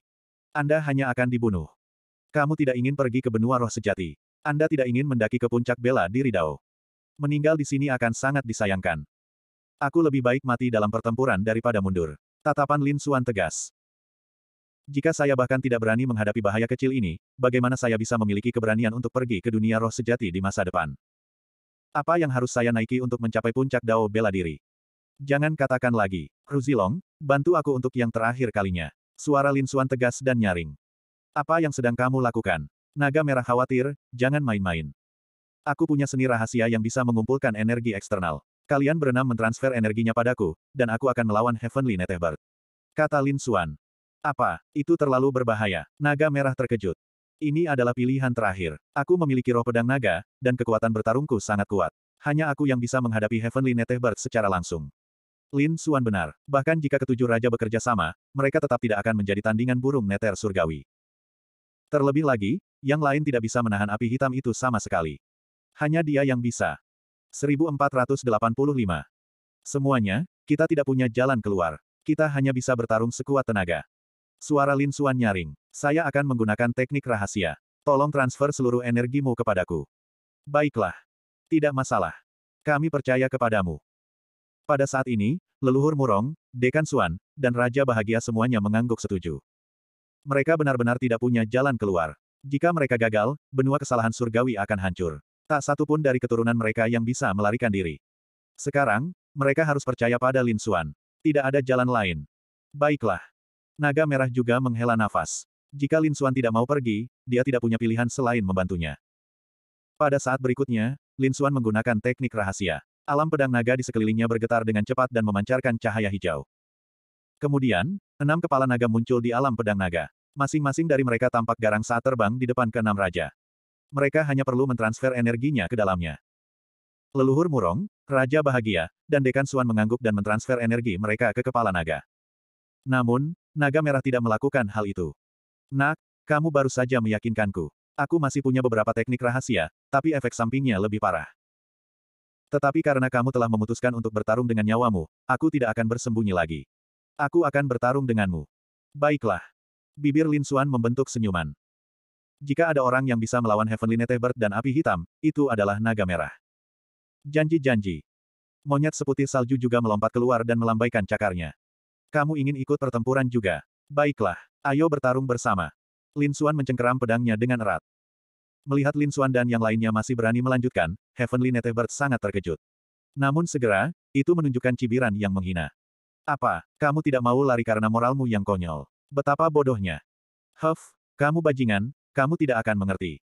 Anda hanya akan dibunuh. Kamu tidak ingin pergi ke benua roh sejati. Anda tidak ingin mendaki ke puncak bela diri Dao. Meninggal di sini akan sangat disayangkan. Aku lebih baik mati dalam pertempuran daripada mundur. Tatapan Lin Suan tegas. Jika saya bahkan tidak berani menghadapi bahaya kecil ini, bagaimana saya bisa memiliki keberanian untuk pergi ke dunia roh sejati di masa depan? Apa yang harus saya naiki untuk mencapai puncak Dao bela diri? Jangan katakan lagi, Ruzilong, bantu aku untuk yang terakhir kalinya. Suara Lin Xuan tegas dan nyaring. Apa yang sedang kamu lakukan? Naga merah khawatir, jangan main-main. Aku punya seni rahasia yang bisa mengumpulkan energi eksternal. Kalian berenam mentransfer energinya padaku, dan aku akan melawan Heavenly Netherbird. Kata Lin Xuan. Apa, itu terlalu berbahaya. Naga merah terkejut. Ini adalah pilihan terakhir. Aku memiliki roh pedang naga, dan kekuatan bertarungku sangat kuat. Hanya aku yang bisa menghadapi Heavenly Netherbird secara langsung. Lin Suan benar. Bahkan jika ketujuh raja bekerja sama, mereka tetap tidak akan menjadi tandingan burung neter surgawi. Terlebih lagi, yang lain tidak bisa menahan api hitam itu sama sekali. Hanya dia yang bisa. 1485. Semuanya, kita tidak punya jalan keluar. Kita hanya bisa bertarung sekuat tenaga. Suara Lin Suan nyaring. Saya akan menggunakan teknik rahasia. Tolong transfer seluruh energimu kepadaku. Baiklah. Tidak masalah. Kami percaya kepadamu. Pada saat ini, leluhur Murong, Dekan Suan, dan Raja Bahagia semuanya mengangguk setuju. Mereka benar-benar tidak punya jalan keluar. Jika mereka gagal, benua kesalahan surgawi akan hancur. Tak satu pun dari keturunan mereka yang bisa melarikan diri. Sekarang, mereka harus percaya pada Lin Suan. Tidak ada jalan lain. Baiklah. Naga merah juga menghela nafas. Jika Lin Xuan tidak mau pergi, dia tidak punya pilihan selain membantunya. Pada saat berikutnya, Lin Xuan menggunakan teknik rahasia. Alam pedang naga di sekelilingnya bergetar dengan cepat dan memancarkan cahaya hijau. Kemudian, enam kepala naga muncul di alam pedang naga. Masing-masing dari mereka tampak garang saat terbang di depan keenam raja. Mereka hanya perlu mentransfer energinya ke dalamnya. Leluhur murong, Raja bahagia, dan Dekan Suan mengangguk dan mentransfer energi mereka ke kepala naga. Namun, Naga merah tidak melakukan hal itu. Nak, kamu baru saja meyakinkanku. Aku masih punya beberapa teknik rahasia, tapi efek sampingnya lebih parah. Tetapi karena kamu telah memutuskan untuk bertarung dengan nyawamu, aku tidak akan bersembunyi lagi. Aku akan bertarung denganmu. Baiklah. Bibir Lin Xuan membentuk senyuman. Jika ada orang yang bisa melawan Heavenly Netebird dan api hitam, itu adalah naga merah. Janji-janji. Monyet seputih salju juga melompat keluar dan melambaikan cakarnya. Kamu ingin ikut pertempuran juga? Baiklah, ayo bertarung bersama. Lin Xuan mencengkeram pedangnya dengan erat. Melihat Lin Xuan dan yang lainnya masih berani melanjutkan, Heavenly Netherbird sangat terkejut. Namun segera, itu menunjukkan cibiran yang menghina. Apa, kamu tidak mau lari karena moralmu yang konyol? Betapa bodohnya. Huff, kamu bajingan, kamu tidak akan mengerti.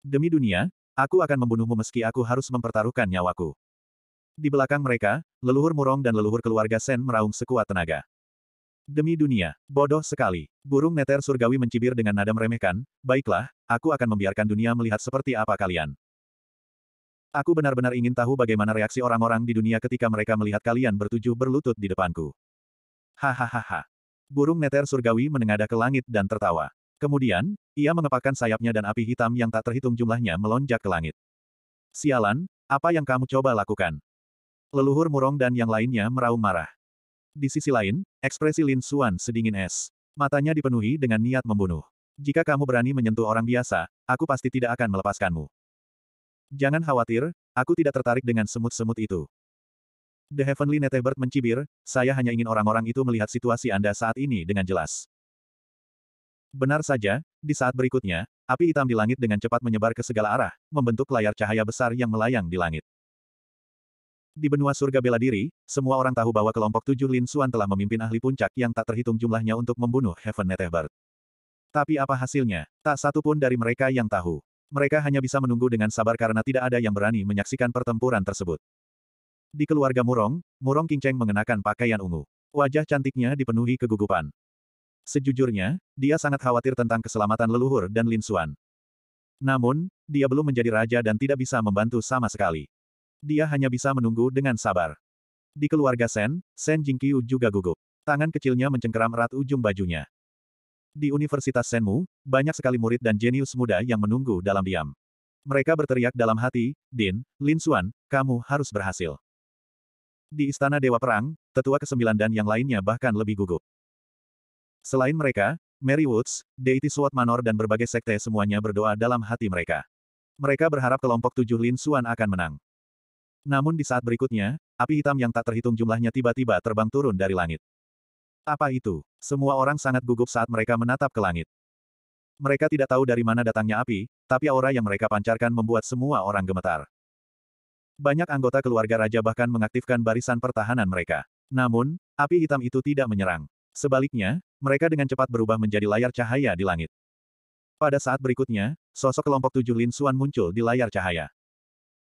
Demi dunia, aku akan membunuhmu meski aku harus mempertaruhkan nyawaku. Di belakang mereka, leluhur murong dan leluhur keluarga Sen meraung sekuat tenaga. Demi dunia, bodoh sekali. Burung neter surgawi mencibir dengan nada meremehkan, baiklah, aku akan membiarkan dunia melihat seperti apa kalian. Aku benar-benar ingin tahu bagaimana reaksi orang-orang di dunia ketika mereka melihat kalian bertujuh berlutut di depanku. Hahaha. Burung neter surgawi menengadah ke langit dan tertawa. Kemudian, ia mengepakkan sayapnya dan api hitam yang tak terhitung jumlahnya melonjak ke langit. Sialan, apa yang kamu coba lakukan? leluhur murong dan yang lainnya meraung marah. Di sisi lain, ekspresi Lin Xuan sedingin es. Matanya dipenuhi dengan niat membunuh. Jika kamu berani menyentuh orang biasa, aku pasti tidak akan melepaskanmu. Jangan khawatir, aku tidak tertarik dengan semut-semut itu. The Heavenly Netebert mencibir, saya hanya ingin orang-orang itu melihat situasi Anda saat ini dengan jelas. Benar saja, di saat berikutnya, api hitam di langit dengan cepat menyebar ke segala arah, membentuk layar cahaya besar yang melayang di langit. Di benua surga bela diri, semua orang tahu bahwa kelompok tujuh Lin Suan telah memimpin ahli puncak yang tak terhitung jumlahnya untuk membunuh Heaven Netherbird. Tapi apa hasilnya? Tak satu pun dari mereka yang tahu. Mereka hanya bisa menunggu dengan sabar karena tidak ada yang berani menyaksikan pertempuran tersebut. Di keluarga Murong, Murong Cheng mengenakan pakaian ungu. Wajah cantiknya dipenuhi kegugupan. Sejujurnya, dia sangat khawatir tentang keselamatan leluhur dan Lin Suan. Namun, dia belum menjadi raja dan tidak bisa membantu sama sekali. Dia hanya bisa menunggu dengan sabar. Di keluarga Sen, Sen Jingqiu juga gugup. Tangan kecilnya mencengkeram erat ujung bajunya. Di Universitas Senmu, banyak sekali murid dan jenius muda yang menunggu dalam diam. Mereka berteriak dalam hati, Din, Lin Xuan, kamu harus berhasil. Di Istana Dewa Perang, tetua kesembilan dan yang lainnya bahkan lebih gugup. Selain mereka, Mary Woods, Deity Sword Manor dan berbagai sekte semuanya berdoa dalam hati mereka. Mereka berharap kelompok tujuh Lin Xuan akan menang. Namun di saat berikutnya, api hitam yang tak terhitung jumlahnya tiba-tiba terbang turun dari langit. Apa itu? Semua orang sangat gugup saat mereka menatap ke langit. Mereka tidak tahu dari mana datangnya api, tapi aura yang mereka pancarkan membuat semua orang gemetar. Banyak anggota keluarga raja bahkan mengaktifkan barisan pertahanan mereka. Namun, api hitam itu tidak menyerang. Sebaliknya, mereka dengan cepat berubah menjadi layar cahaya di langit. Pada saat berikutnya, sosok kelompok tujuh Lin Suan muncul di layar cahaya.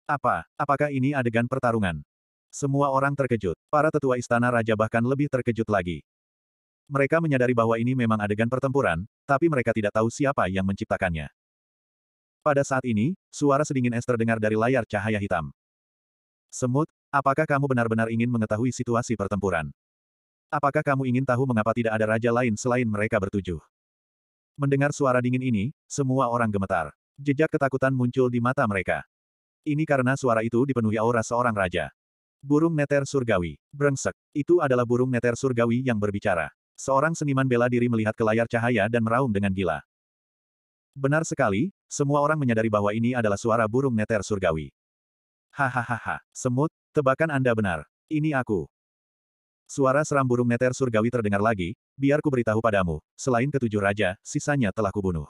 Apa, apakah ini adegan pertarungan? Semua orang terkejut. Para tetua istana raja bahkan lebih terkejut lagi. Mereka menyadari bahwa ini memang adegan pertempuran, tapi mereka tidak tahu siapa yang menciptakannya. Pada saat ini, suara sedingin es terdengar dari layar cahaya hitam. Semut, apakah kamu benar-benar ingin mengetahui situasi pertempuran? Apakah kamu ingin tahu mengapa tidak ada raja lain selain mereka bertujuh? Mendengar suara dingin ini, semua orang gemetar. Jejak ketakutan muncul di mata mereka. Ini karena suara itu dipenuhi aura seorang raja. Burung neter surgawi. Brengsek. Itu adalah burung neter surgawi yang berbicara. Seorang seniman bela diri melihat ke layar cahaya dan meraung dengan gila. Benar sekali, semua orang menyadari bahwa ini adalah suara burung neter surgawi. Hahaha, semut, tebakan Anda benar. Ini aku. Suara seram burung neter surgawi terdengar lagi, biar ku beritahu padamu, selain ketujuh raja, sisanya telah kubunuh.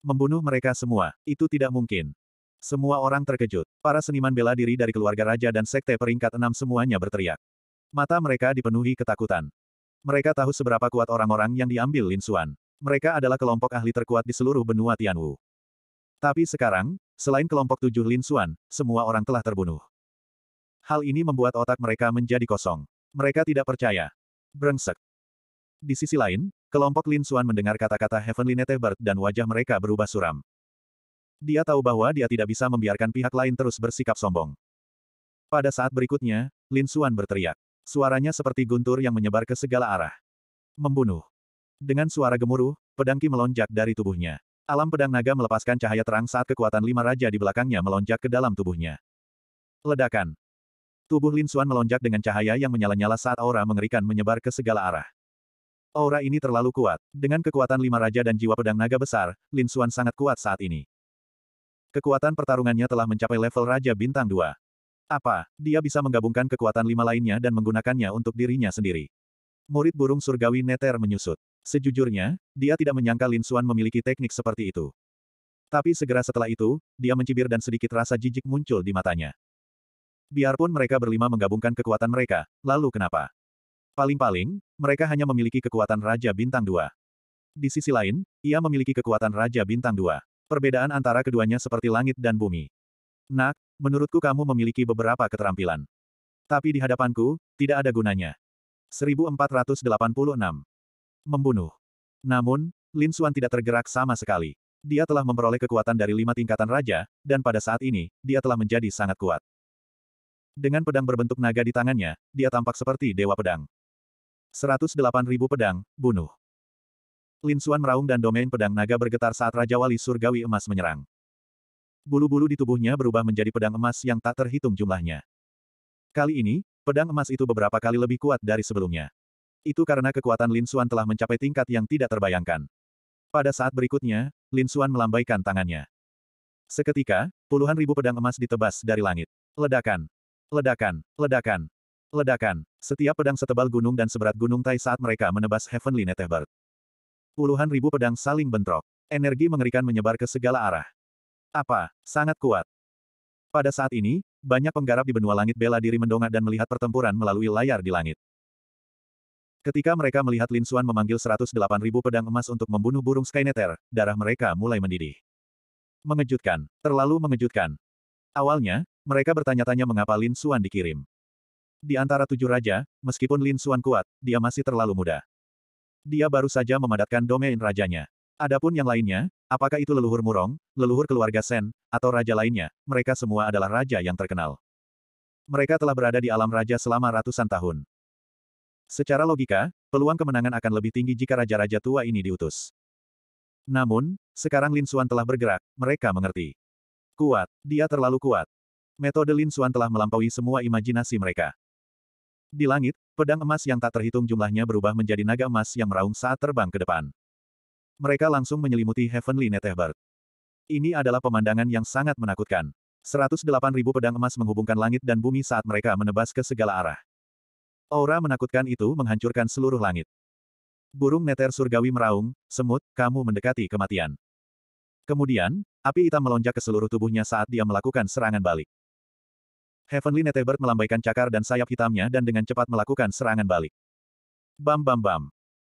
Membunuh mereka semua, itu tidak mungkin. Semua orang terkejut. Para seniman bela diri dari keluarga raja dan sekte peringkat enam semuanya berteriak. Mata mereka dipenuhi ketakutan. Mereka tahu seberapa kuat orang-orang yang diambil Lin Xuan. Mereka adalah kelompok ahli terkuat di seluruh benua Tianwu. Tapi sekarang, selain kelompok tujuh Lin Xuan, semua orang telah terbunuh. Hal ini membuat otak mereka menjadi kosong. Mereka tidak percaya. Brengsek. Di sisi lain, kelompok Lin Xuan mendengar kata-kata Heavenly Netebert dan wajah mereka berubah suram. Dia tahu bahwa dia tidak bisa membiarkan pihak lain terus bersikap sombong. Pada saat berikutnya, Lin Xuan berteriak. Suaranya seperti guntur yang menyebar ke segala arah. Membunuh. Dengan suara gemuruh, pedang Ki melonjak dari tubuhnya. Alam pedang naga melepaskan cahaya terang saat kekuatan lima raja di belakangnya melonjak ke dalam tubuhnya. Ledakan. Tubuh Lin Xuan melonjak dengan cahaya yang menyala-nyala saat aura mengerikan menyebar ke segala arah. Aura ini terlalu kuat. Dengan kekuatan lima raja dan jiwa pedang naga besar, Lin Xuan sangat kuat saat ini. Kekuatan pertarungannya telah mencapai level Raja Bintang 2. Apa, dia bisa menggabungkan kekuatan lima lainnya dan menggunakannya untuk dirinya sendiri. Murid burung surgawi Neter menyusut. Sejujurnya, dia tidak menyangka Lin Xuan memiliki teknik seperti itu. Tapi segera setelah itu, dia mencibir dan sedikit rasa jijik muncul di matanya. Biarpun mereka berlima menggabungkan kekuatan mereka, lalu kenapa? Paling-paling, mereka hanya memiliki kekuatan Raja Bintang 2. Di sisi lain, ia memiliki kekuatan Raja Bintang 2. Perbedaan antara keduanya seperti langit dan bumi. Nak, menurutku kamu memiliki beberapa keterampilan. Tapi di hadapanku, tidak ada gunanya. 1486. Membunuh. Namun, Lin Suan tidak tergerak sama sekali. Dia telah memperoleh kekuatan dari lima tingkatan raja, dan pada saat ini, dia telah menjadi sangat kuat. Dengan pedang berbentuk naga di tangannya, dia tampak seperti dewa pedang. 108.000 pedang, bunuh. Lin Suan meraung dan domain pedang naga bergetar saat Raja Wali Surgawi Emas menyerang. Bulu-bulu di tubuhnya berubah menjadi pedang emas yang tak terhitung jumlahnya. Kali ini, pedang emas itu beberapa kali lebih kuat dari sebelumnya. Itu karena kekuatan Lin Suan telah mencapai tingkat yang tidak terbayangkan. Pada saat berikutnya, Lin Suan melambaikan tangannya. Seketika, puluhan ribu pedang emas ditebas dari langit. Ledakan, ledakan, ledakan, ledakan. Setiap pedang setebal gunung dan seberat gunung Tai saat mereka menebas Heavenly Netherbird. Puluhan ribu pedang saling bentrok. Energi mengerikan menyebar ke segala arah. Apa? Sangat kuat. Pada saat ini, banyak penggarap di benua langit bela diri mendongak dan melihat pertempuran melalui layar di langit. Ketika mereka melihat Lin Xuan memanggil 108 ribu pedang emas untuk membunuh burung Skyneter, darah mereka mulai mendidih. Mengejutkan. Terlalu mengejutkan. Awalnya, mereka bertanya-tanya mengapa Lin Xuan dikirim. Di antara tujuh raja, meskipun Lin Xuan kuat, dia masih terlalu muda. Dia baru saja memadatkan domain rajanya. Adapun yang lainnya, apakah itu leluhur Murong, leluhur keluarga Sen, atau raja lainnya, mereka semua adalah raja yang terkenal. Mereka telah berada di alam raja selama ratusan tahun. Secara logika, peluang kemenangan akan lebih tinggi jika raja-raja tua ini diutus. Namun, sekarang Lin Xuan telah bergerak, mereka mengerti. Kuat, dia terlalu kuat. Metode Lin Xuan telah melampaui semua imajinasi mereka. Di langit, pedang emas yang tak terhitung jumlahnya berubah menjadi naga emas yang meraung saat terbang ke depan. Mereka langsung menyelimuti Heavenly Netherbird. Ini adalah pemandangan yang sangat menakutkan. 108.000 pedang emas menghubungkan langit dan bumi saat mereka menebas ke segala arah. Aura menakutkan itu menghancurkan seluruh langit. Burung neter surgawi meraung, semut, kamu mendekati kematian. Kemudian, api hitam melonjak ke seluruh tubuhnya saat dia melakukan serangan balik. Heavenly Netebert melambaikan cakar dan sayap hitamnya dan dengan cepat melakukan serangan balik. Bam bam bam.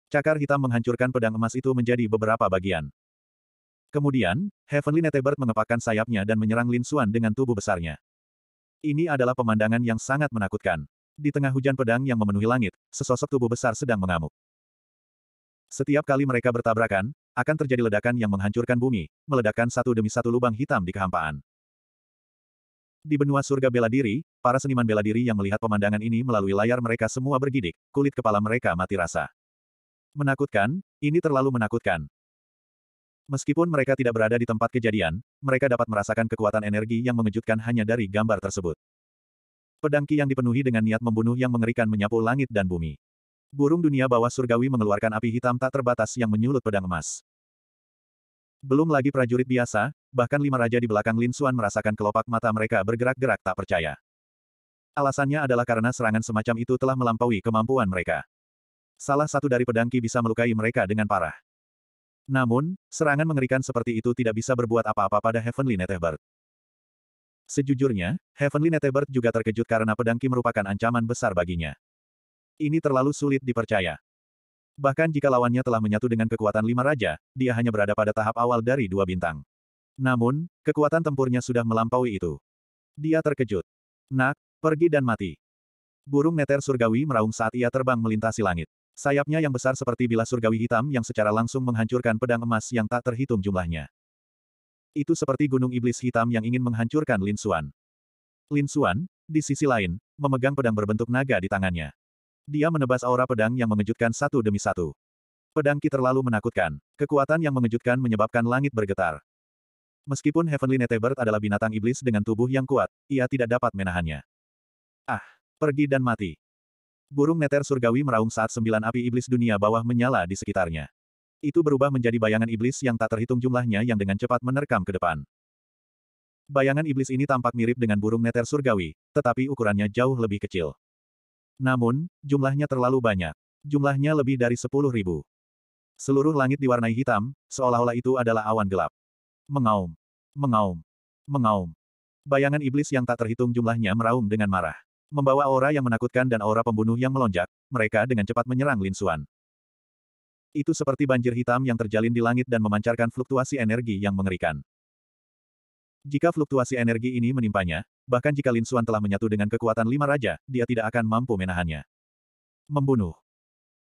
Cakar hitam menghancurkan pedang emas itu menjadi beberapa bagian. Kemudian, Heavenly Netebert mengepakkan sayapnya dan menyerang Lin Xuan dengan tubuh besarnya. Ini adalah pemandangan yang sangat menakutkan. Di tengah hujan pedang yang memenuhi langit, sesosok tubuh besar sedang mengamuk. Setiap kali mereka bertabrakan, akan terjadi ledakan yang menghancurkan bumi, meledakkan satu demi satu lubang hitam di kehampaan. Di benua surga bela diri, para seniman bela diri yang melihat pemandangan ini melalui layar mereka semua bergidik, kulit kepala mereka mati rasa. Menakutkan, ini terlalu menakutkan. Meskipun mereka tidak berada di tempat kejadian, mereka dapat merasakan kekuatan energi yang mengejutkan hanya dari gambar tersebut. Pedangki yang dipenuhi dengan niat membunuh yang mengerikan menyapu langit dan bumi. Burung dunia bawah surgawi mengeluarkan api hitam tak terbatas yang menyulut pedang emas. Belum lagi prajurit biasa, bahkan lima raja di belakang Lin Xuan merasakan kelopak mata mereka bergerak-gerak tak percaya. Alasannya adalah karena serangan semacam itu telah melampaui kemampuan mereka. Salah satu dari pedangki bisa melukai mereka dengan parah. Namun, serangan mengerikan seperti itu tidak bisa berbuat apa-apa pada Heavenly Netherbird. Sejujurnya, Heavenly Netherbird juga terkejut karena pedangki merupakan ancaman besar baginya. Ini terlalu sulit dipercaya. Bahkan jika lawannya telah menyatu dengan kekuatan lima raja, dia hanya berada pada tahap awal dari dua bintang. Namun, kekuatan tempurnya sudah melampaui itu. Dia terkejut. Nak, pergi dan mati. Burung neter surgawi meraung saat ia terbang melintasi langit. Sayapnya yang besar seperti bilah surgawi hitam yang secara langsung menghancurkan pedang emas yang tak terhitung jumlahnya. Itu seperti gunung iblis hitam yang ingin menghancurkan Lin Suan. Lin Suan, di sisi lain, memegang pedang berbentuk naga di tangannya. Dia menebas aura pedang yang mengejutkan satu demi satu. Pedang Ki terlalu menakutkan. Kekuatan yang mengejutkan menyebabkan langit bergetar. Meskipun Heavenly Netebert adalah binatang iblis dengan tubuh yang kuat, ia tidak dapat menahannya. Ah! Pergi dan mati. Burung neter surgawi meraung saat sembilan api iblis dunia bawah menyala di sekitarnya. Itu berubah menjadi bayangan iblis yang tak terhitung jumlahnya yang dengan cepat menerkam ke depan. Bayangan iblis ini tampak mirip dengan burung neter surgawi, tetapi ukurannya jauh lebih kecil. Namun, jumlahnya terlalu banyak. Jumlahnya lebih dari sepuluh ribu. Seluruh langit diwarnai hitam, seolah-olah itu adalah awan gelap. Mengaum. Mengaum. Mengaum. Bayangan iblis yang tak terhitung jumlahnya meraung dengan marah. Membawa aura yang menakutkan dan aura pembunuh yang melonjak, mereka dengan cepat menyerang Lin Xuan. Itu seperti banjir hitam yang terjalin di langit dan memancarkan fluktuasi energi yang mengerikan. Jika fluktuasi energi ini menimpanya, bahkan jika Lin Xuan telah menyatu dengan kekuatan lima raja, dia tidak akan mampu menahannya. Membunuh.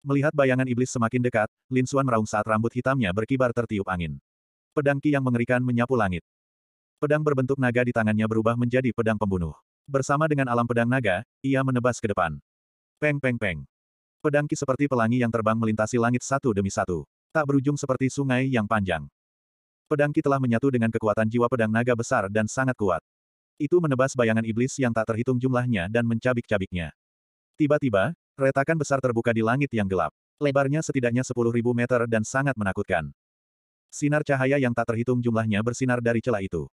Melihat bayangan iblis semakin dekat, Lin Xuan meraung saat rambut hitamnya berkibar tertiup angin. Pedang Ki yang mengerikan menyapu langit. Pedang berbentuk naga di tangannya berubah menjadi pedang pembunuh. Bersama dengan alam pedang naga, ia menebas ke depan. Peng peng peng. Pedang Ki seperti pelangi yang terbang melintasi langit satu demi satu. Tak berujung seperti sungai yang panjang. Pedang Ki telah menyatu dengan kekuatan jiwa pedang naga besar dan sangat kuat. Itu menebas bayangan iblis yang tak terhitung jumlahnya dan mencabik-cabiknya. Tiba-tiba, retakan besar terbuka di langit yang gelap. Lebarnya setidaknya 10.000 meter dan sangat menakutkan. Sinar cahaya yang tak terhitung jumlahnya bersinar dari celah itu.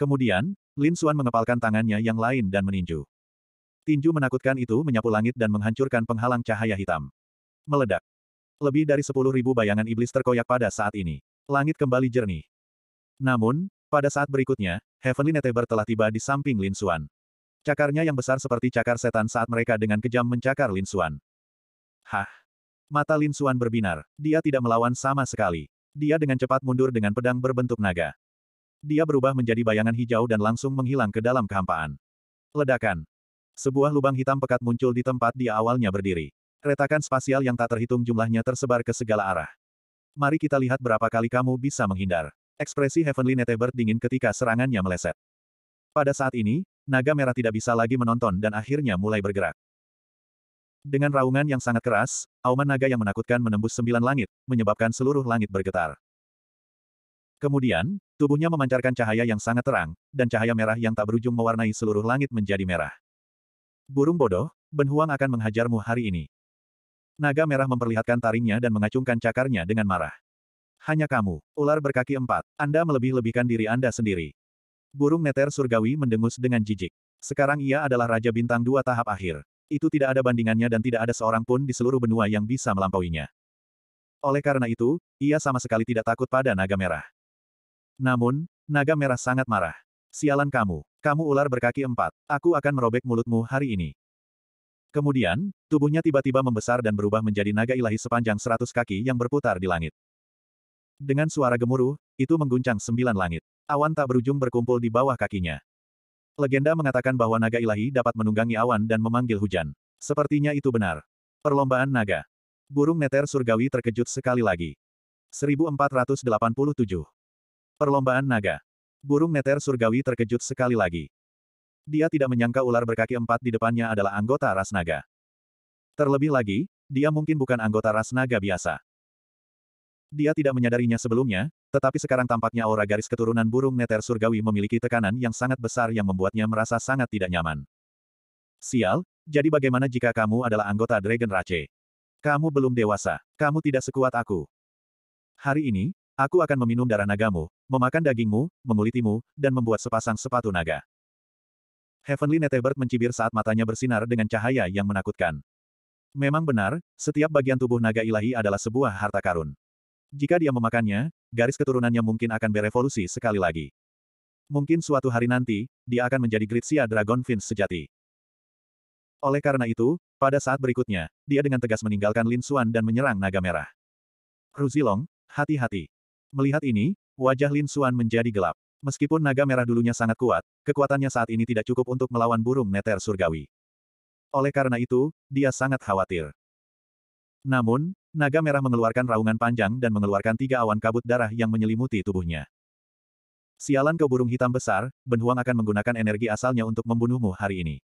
Kemudian, Lin Xuan mengepalkan tangannya yang lain dan meninju. Tinju menakutkan itu menyapu langit dan menghancurkan penghalang cahaya hitam. Meledak. Lebih dari 10.000 bayangan iblis terkoyak pada saat ini langit kembali jernih. Namun, pada saat berikutnya, Heavenly Netheber telah tiba di samping Lin Xuan. Cakarnya yang besar seperti cakar setan saat mereka dengan kejam mencakar Lin Xuan. Hah! Mata Lin Xuan berbinar. Dia tidak melawan sama sekali. Dia dengan cepat mundur dengan pedang berbentuk naga. Dia berubah menjadi bayangan hijau dan langsung menghilang ke dalam kehampaan. Ledakan. Sebuah lubang hitam pekat muncul di tempat dia awalnya berdiri. Retakan spasial yang tak terhitung jumlahnya tersebar ke segala arah. Mari kita lihat berapa kali kamu bisa menghindar. Ekspresi Heavenly Netebird dingin ketika serangannya meleset. Pada saat ini, naga merah tidak bisa lagi menonton dan akhirnya mulai bergerak. Dengan raungan yang sangat keras, auman naga yang menakutkan menembus sembilan langit, menyebabkan seluruh langit bergetar. Kemudian, tubuhnya memancarkan cahaya yang sangat terang, dan cahaya merah yang tak berujung mewarnai seluruh langit menjadi merah. Burung bodoh, Ben akan menghajarmu hari ini. Naga merah memperlihatkan taringnya dan mengacungkan cakarnya dengan marah. Hanya kamu, ular berkaki empat, Anda melebih-lebihkan diri Anda sendiri. Burung neter surgawi mendengus dengan jijik. Sekarang ia adalah Raja Bintang dua tahap akhir. Itu tidak ada bandingannya dan tidak ada seorang pun di seluruh benua yang bisa melampauinya. Oleh karena itu, ia sama sekali tidak takut pada naga merah. Namun, naga merah sangat marah. Sialan kamu, kamu ular berkaki empat, aku akan merobek mulutmu hari ini. Kemudian, tubuhnya tiba-tiba membesar dan berubah menjadi naga ilahi sepanjang seratus kaki yang berputar di langit. Dengan suara gemuruh, itu mengguncang sembilan langit. Awan tak berujung berkumpul di bawah kakinya. Legenda mengatakan bahwa naga ilahi dapat menunggangi awan dan memanggil hujan. Sepertinya itu benar. Perlombaan naga. Burung neter surgawi terkejut sekali lagi. 1487. Perlombaan naga. Burung neter surgawi terkejut sekali lagi. Dia tidak menyangka ular berkaki empat di depannya adalah anggota ras naga. Terlebih lagi, dia mungkin bukan anggota ras naga biasa. Dia tidak menyadarinya sebelumnya, tetapi sekarang tampaknya aura garis keturunan burung neter surgawi memiliki tekanan yang sangat besar yang membuatnya merasa sangat tidak nyaman. Sial, jadi bagaimana jika kamu adalah anggota Dragon Rache? Kamu belum dewasa, kamu tidak sekuat aku. Hari ini, aku akan meminum darah nagamu, memakan dagingmu, mengulitimu, dan membuat sepasang sepatu naga. Heavenly Netherbird mencibir saat matanya bersinar dengan cahaya yang menakutkan. Memang benar, setiap bagian tubuh naga ilahi adalah sebuah harta karun. Jika dia memakannya, garis keturunannya mungkin akan berevolusi sekali lagi. Mungkin suatu hari nanti, dia akan menjadi Gritsia Dragon Fins sejati. Oleh karena itu, pada saat berikutnya, dia dengan tegas meninggalkan Lin Xuan dan menyerang naga merah. Ruzilong, hati-hati. Melihat ini, wajah Lin Xuan menjadi gelap. Meskipun naga merah dulunya sangat kuat, kekuatannya saat ini tidak cukup untuk melawan burung neter surgawi. Oleh karena itu, dia sangat khawatir. Namun, naga merah mengeluarkan raungan panjang dan mengeluarkan tiga awan kabut darah yang menyelimuti tubuhnya. Sialan ke burung hitam besar, Ben akan menggunakan energi asalnya untuk membunuhmu hari ini.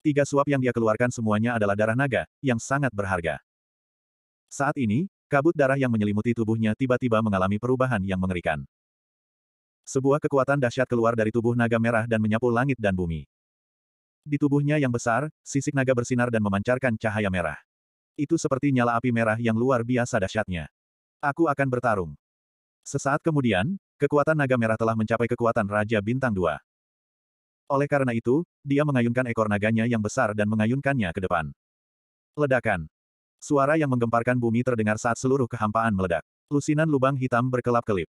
Tiga suap yang dia keluarkan semuanya adalah darah naga, yang sangat berharga. Saat ini, kabut darah yang menyelimuti tubuhnya tiba-tiba mengalami perubahan yang mengerikan. Sebuah kekuatan dahsyat keluar dari tubuh naga merah dan menyapu langit dan bumi. Di tubuhnya yang besar, sisik naga bersinar dan memancarkan cahaya merah. Itu seperti nyala api merah yang luar biasa dahsyatnya. Aku akan bertarung. Sesaat kemudian, kekuatan naga merah telah mencapai kekuatan Raja Bintang dua. Oleh karena itu, dia mengayunkan ekor naganya yang besar dan mengayunkannya ke depan. Ledakan. Suara yang menggemparkan bumi terdengar saat seluruh kehampaan meledak. Lusinan lubang hitam berkelap-kelip.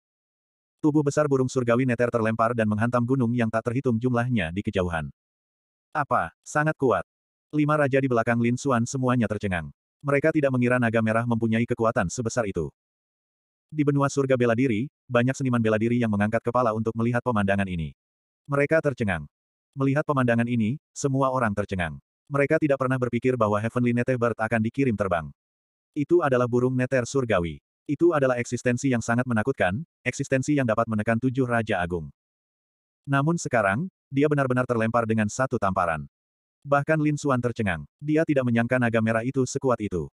Tubuh besar burung surgawi neter terlempar dan menghantam gunung yang tak terhitung jumlahnya di kejauhan. Apa? Sangat kuat. Lima raja di belakang Lin Xuan semuanya tercengang. Mereka tidak mengira naga merah mempunyai kekuatan sebesar itu. Di benua surga bela diri, banyak seniman bela diri yang mengangkat kepala untuk melihat pemandangan ini. Mereka tercengang. Melihat pemandangan ini, semua orang tercengang. Mereka tidak pernah berpikir bahwa Heavenly Bird akan dikirim terbang. Itu adalah burung neter surgawi. Itu adalah eksistensi yang sangat menakutkan, eksistensi yang dapat menekan tujuh Raja Agung. Namun sekarang, dia benar-benar terlempar dengan satu tamparan. Bahkan Lin Xuan tercengang. Dia tidak menyangka naga merah itu sekuat itu.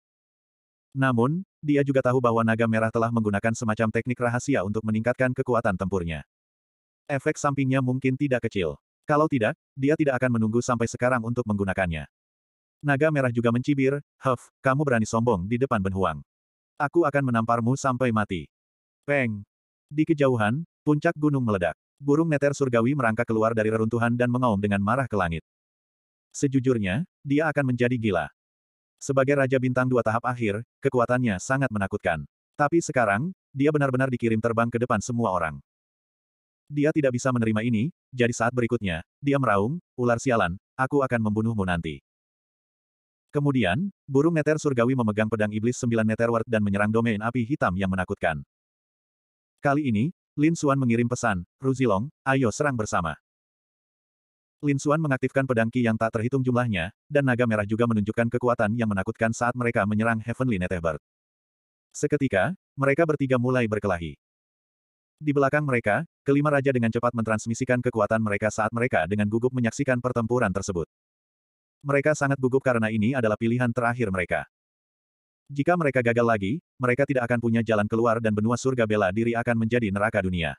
Namun, dia juga tahu bahwa naga merah telah menggunakan semacam teknik rahasia untuk meningkatkan kekuatan tempurnya. Efek sampingnya mungkin tidak kecil. Kalau tidak, dia tidak akan menunggu sampai sekarang untuk menggunakannya. Naga merah juga mencibir, Huff, kamu berani sombong di depan Ben Huang. Aku akan menamparmu sampai mati. Peng! Di kejauhan, puncak gunung meledak. Burung neter surgawi merangkak keluar dari reruntuhan dan mengaum dengan marah ke langit. Sejujurnya, dia akan menjadi gila. Sebagai Raja Bintang dua tahap akhir, kekuatannya sangat menakutkan. Tapi sekarang, dia benar-benar dikirim terbang ke depan semua orang. Dia tidak bisa menerima ini, jadi saat berikutnya, dia meraung, ular sialan, aku akan membunuhmu nanti. Kemudian, burung neter surgawi memegang pedang iblis sembilan neterward dan menyerang domain api hitam yang menakutkan. Kali ini, Lin Xuan mengirim pesan, Ruzilong, ayo serang bersama. Lin Xuan mengaktifkan pedang ki yang tak terhitung jumlahnya, dan naga merah juga menunjukkan kekuatan yang menakutkan saat mereka menyerang Heavenly Netherbird. Seketika, mereka bertiga mulai berkelahi. Di belakang mereka, kelima raja dengan cepat mentransmisikan kekuatan mereka saat mereka dengan gugup menyaksikan pertempuran tersebut. Mereka sangat gugup karena ini adalah pilihan terakhir mereka. Jika mereka gagal lagi, mereka tidak akan punya jalan keluar dan benua surga bela diri akan menjadi neraka dunia.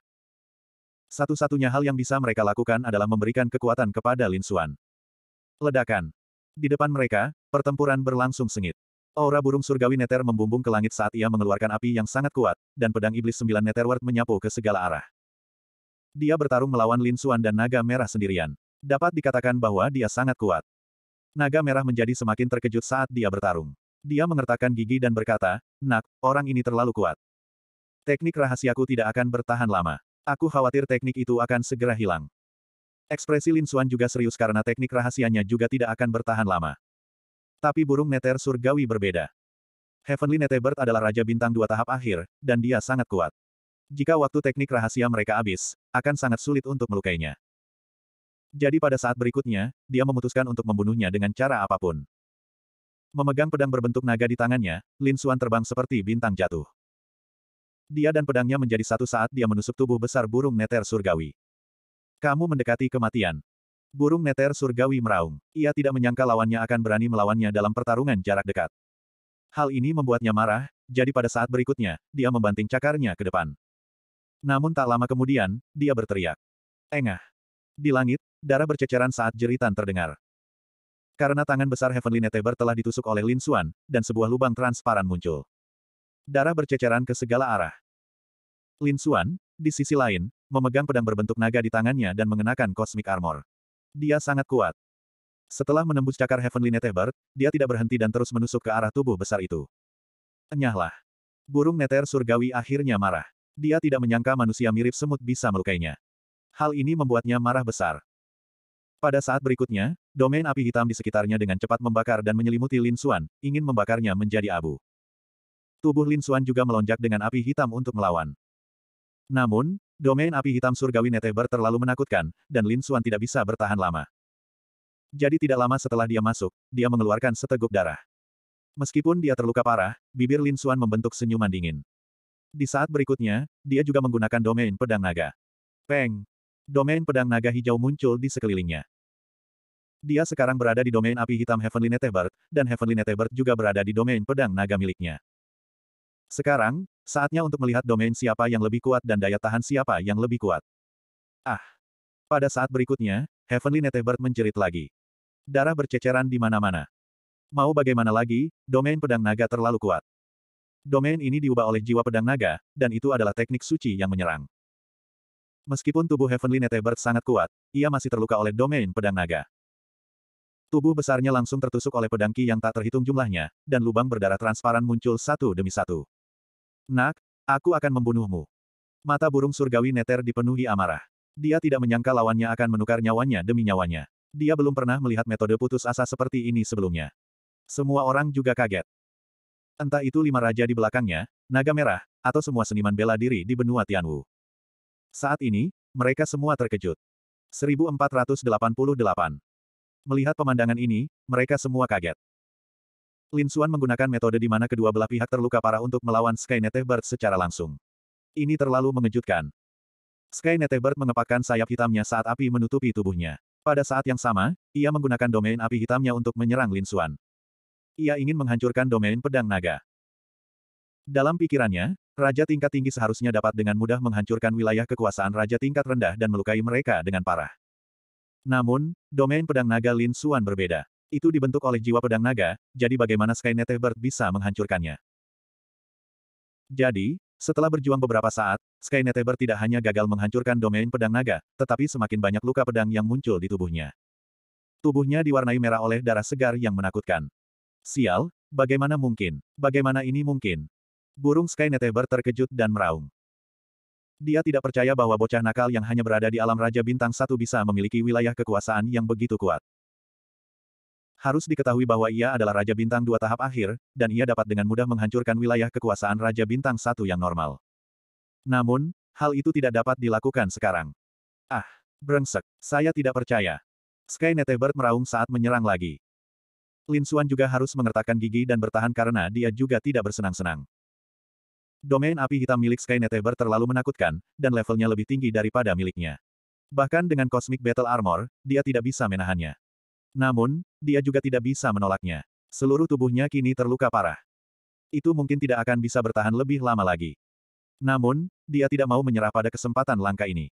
Satu-satunya hal yang bisa mereka lakukan adalah memberikan kekuatan kepada Lin Xuan. Ledakan. Di depan mereka, pertempuran berlangsung sengit. Aura burung surgawi neter membumbung ke langit saat ia mengeluarkan api yang sangat kuat, dan pedang iblis sembilan neterward menyapu ke segala arah. Dia bertarung melawan Lin Xuan dan naga merah sendirian. Dapat dikatakan bahwa dia sangat kuat. Naga merah menjadi semakin terkejut saat dia bertarung. Dia mengertakkan gigi dan berkata, Nak, orang ini terlalu kuat. Teknik rahasiaku tidak akan bertahan lama. Aku khawatir teknik itu akan segera hilang. Ekspresi Lin Xuan juga serius karena teknik rahasianya juga tidak akan bertahan lama. Tapi burung neter surgawi berbeda. Heavenly Netebert adalah raja bintang dua tahap akhir, dan dia sangat kuat. Jika waktu teknik rahasia mereka habis, akan sangat sulit untuk melukainya. Jadi pada saat berikutnya, dia memutuskan untuk membunuhnya dengan cara apapun. Memegang pedang berbentuk naga di tangannya, Lin Suan terbang seperti bintang jatuh. Dia dan pedangnya menjadi satu saat dia menusuk tubuh besar burung neter surgawi. Kamu mendekati kematian. Burung neter surgawi meraung. Ia tidak menyangka lawannya akan berani melawannya dalam pertarungan jarak dekat. Hal ini membuatnya marah, jadi pada saat berikutnya, dia membanting cakarnya ke depan. Namun tak lama kemudian, dia berteriak. Engah. Di langit, darah berceceran saat jeritan terdengar. Karena tangan besar Heavenly Netheber telah ditusuk oleh Lin Xuan, dan sebuah lubang transparan muncul. Darah berceceran ke segala arah. Lin Xuan, di sisi lain, memegang pedang berbentuk naga di tangannya dan mengenakan Cosmic Armor. Dia sangat kuat. Setelah menembus cakar Heavenly Neteber, dia tidak berhenti dan terus menusuk ke arah tubuh besar itu. Enyahlah. Burung neter surgawi akhirnya marah. Dia tidak menyangka manusia mirip semut bisa melukainya. Hal ini membuatnya marah besar. Pada saat berikutnya, domain api hitam di sekitarnya dengan cepat membakar dan menyelimuti Lin Xuan, ingin membakarnya menjadi abu. Tubuh Lin Xuan juga melonjak dengan api hitam untuk melawan. Namun, domain api hitam surgawi Neteber terlalu menakutkan, dan Lin Xuan tidak bisa bertahan lama. Jadi tidak lama setelah dia masuk, dia mengeluarkan seteguk darah. Meskipun dia terluka parah, bibir Lin Xuan membentuk senyuman dingin. Di saat berikutnya, dia juga menggunakan domain pedang naga. Peng! domain pedang naga hijau muncul di sekelilingnya. Dia sekarang berada di domain api hitam Heavenly Netebert, dan Heavenly Netebert juga berada di domain pedang naga miliknya. Sekarang, saatnya untuk melihat domain siapa yang lebih kuat dan daya tahan siapa yang lebih kuat. Ah! Pada saat berikutnya, Heavenly Netebert menjerit lagi. Darah berceceran di mana-mana. Mau bagaimana lagi, domain pedang naga terlalu kuat. Domain ini diubah oleh jiwa pedang naga, dan itu adalah teknik suci yang menyerang. Meskipun tubuh Heavenly Netebert sangat kuat, ia masih terluka oleh domain pedang naga. Tubuh besarnya langsung tertusuk oleh pedang Ki yang tak terhitung jumlahnya, dan lubang berdarah transparan muncul satu demi satu. Nak, aku akan membunuhmu. Mata burung surgawi Neter dipenuhi amarah. Dia tidak menyangka lawannya akan menukar nyawanya demi nyawanya. Dia belum pernah melihat metode putus asa seperti ini sebelumnya. Semua orang juga kaget. Entah itu lima raja di belakangnya, naga merah, atau semua seniman bela diri di benua Tianwu. Saat ini, mereka semua terkejut. 1488. Melihat pemandangan ini, mereka semua kaget. Lin Xuan menggunakan metode di mana kedua belah pihak terluka parah untuk melawan Skynet Bird secara langsung. Ini terlalu mengejutkan. Skynet Bird mengepakkan sayap hitamnya saat api menutupi tubuhnya. Pada saat yang sama, ia menggunakan domain api hitamnya untuk menyerang Lin Xuan. Ia ingin menghancurkan domain pedang naga. Dalam pikirannya, Raja tingkat tinggi seharusnya dapat dengan mudah menghancurkan wilayah kekuasaan Raja tingkat rendah dan melukai mereka dengan parah. Namun, domain pedang naga Lin Suan berbeda. Itu dibentuk oleh jiwa pedang naga, jadi bagaimana Skynet Bird bisa menghancurkannya? Jadi, setelah berjuang beberapa saat, Skynet Bird tidak hanya gagal menghancurkan domain pedang naga, tetapi semakin banyak luka pedang yang muncul di tubuhnya. Tubuhnya diwarnai merah oleh darah segar yang menakutkan. Sial, bagaimana mungkin? Bagaimana ini mungkin? Burung Skynetaber terkejut dan meraung. Dia tidak percaya bahwa bocah nakal yang hanya berada di alam Raja Bintang Satu bisa memiliki wilayah kekuasaan yang begitu kuat. Harus diketahui bahwa ia adalah Raja Bintang Dua tahap akhir, dan ia dapat dengan mudah menghancurkan wilayah kekuasaan Raja Bintang Satu yang normal. Namun, hal itu tidak dapat dilakukan sekarang. Ah, brengsek, saya tidak percaya. Skynetaber meraung saat menyerang lagi. Lin Xuan juga harus mengertakkan gigi dan bertahan karena dia juga tidak bersenang-senang. Domain api hitam milik Ever terlalu menakutkan, dan levelnya lebih tinggi daripada miliknya. Bahkan dengan Cosmic Battle Armor, dia tidak bisa menahannya. Namun, dia juga tidak bisa menolaknya. Seluruh tubuhnya kini terluka parah. Itu mungkin tidak akan bisa bertahan lebih lama lagi. Namun, dia tidak mau menyerah pada kesempatan langka ini.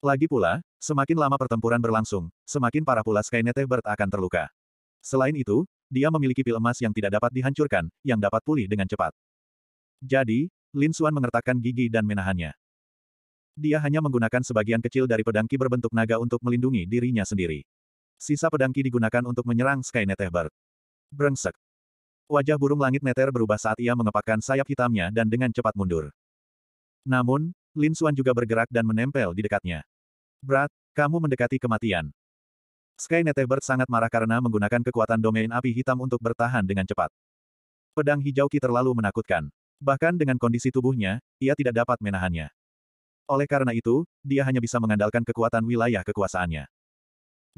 Lagi pula, semakin lama pertempuran berlangsung, semakin parah pula Skyneteber akan terluka. Selain itu, dia memiliki pil emas yang tidak dapat dihancurkan, yang dapat pulih dengan cepat. Jadi, Lin Suan mengertakkan gigi dan menahannya. Dia hanya menggunakan sebagian kecil dari pedangki berbentuk naga untuk melindungi dirinya sendiri. Sisa pedangki digunakan untuk menyerang Sky Netherbird. Brengsek. Wajah burung langit neter berubah saat ia mengepakkan sayap hitamnya dan dengan cepat mundur. Namun, Lin Suan juga bergerak dan menempel di dekatnya. Brat, kamu mendekati kematian. Sky Netherbird sangat marah karena menggunakan kekuatan domain api hitam untuk bertahan dengan cepat. Pedang hijau ki terlalu menakutkan. Bahkan dengan kondisi tubuhnya, ia tidak dapat menahannya. Oleh karena itu, dia hanya bisa mengandalkan kekuatan wilayah kekuasaannya.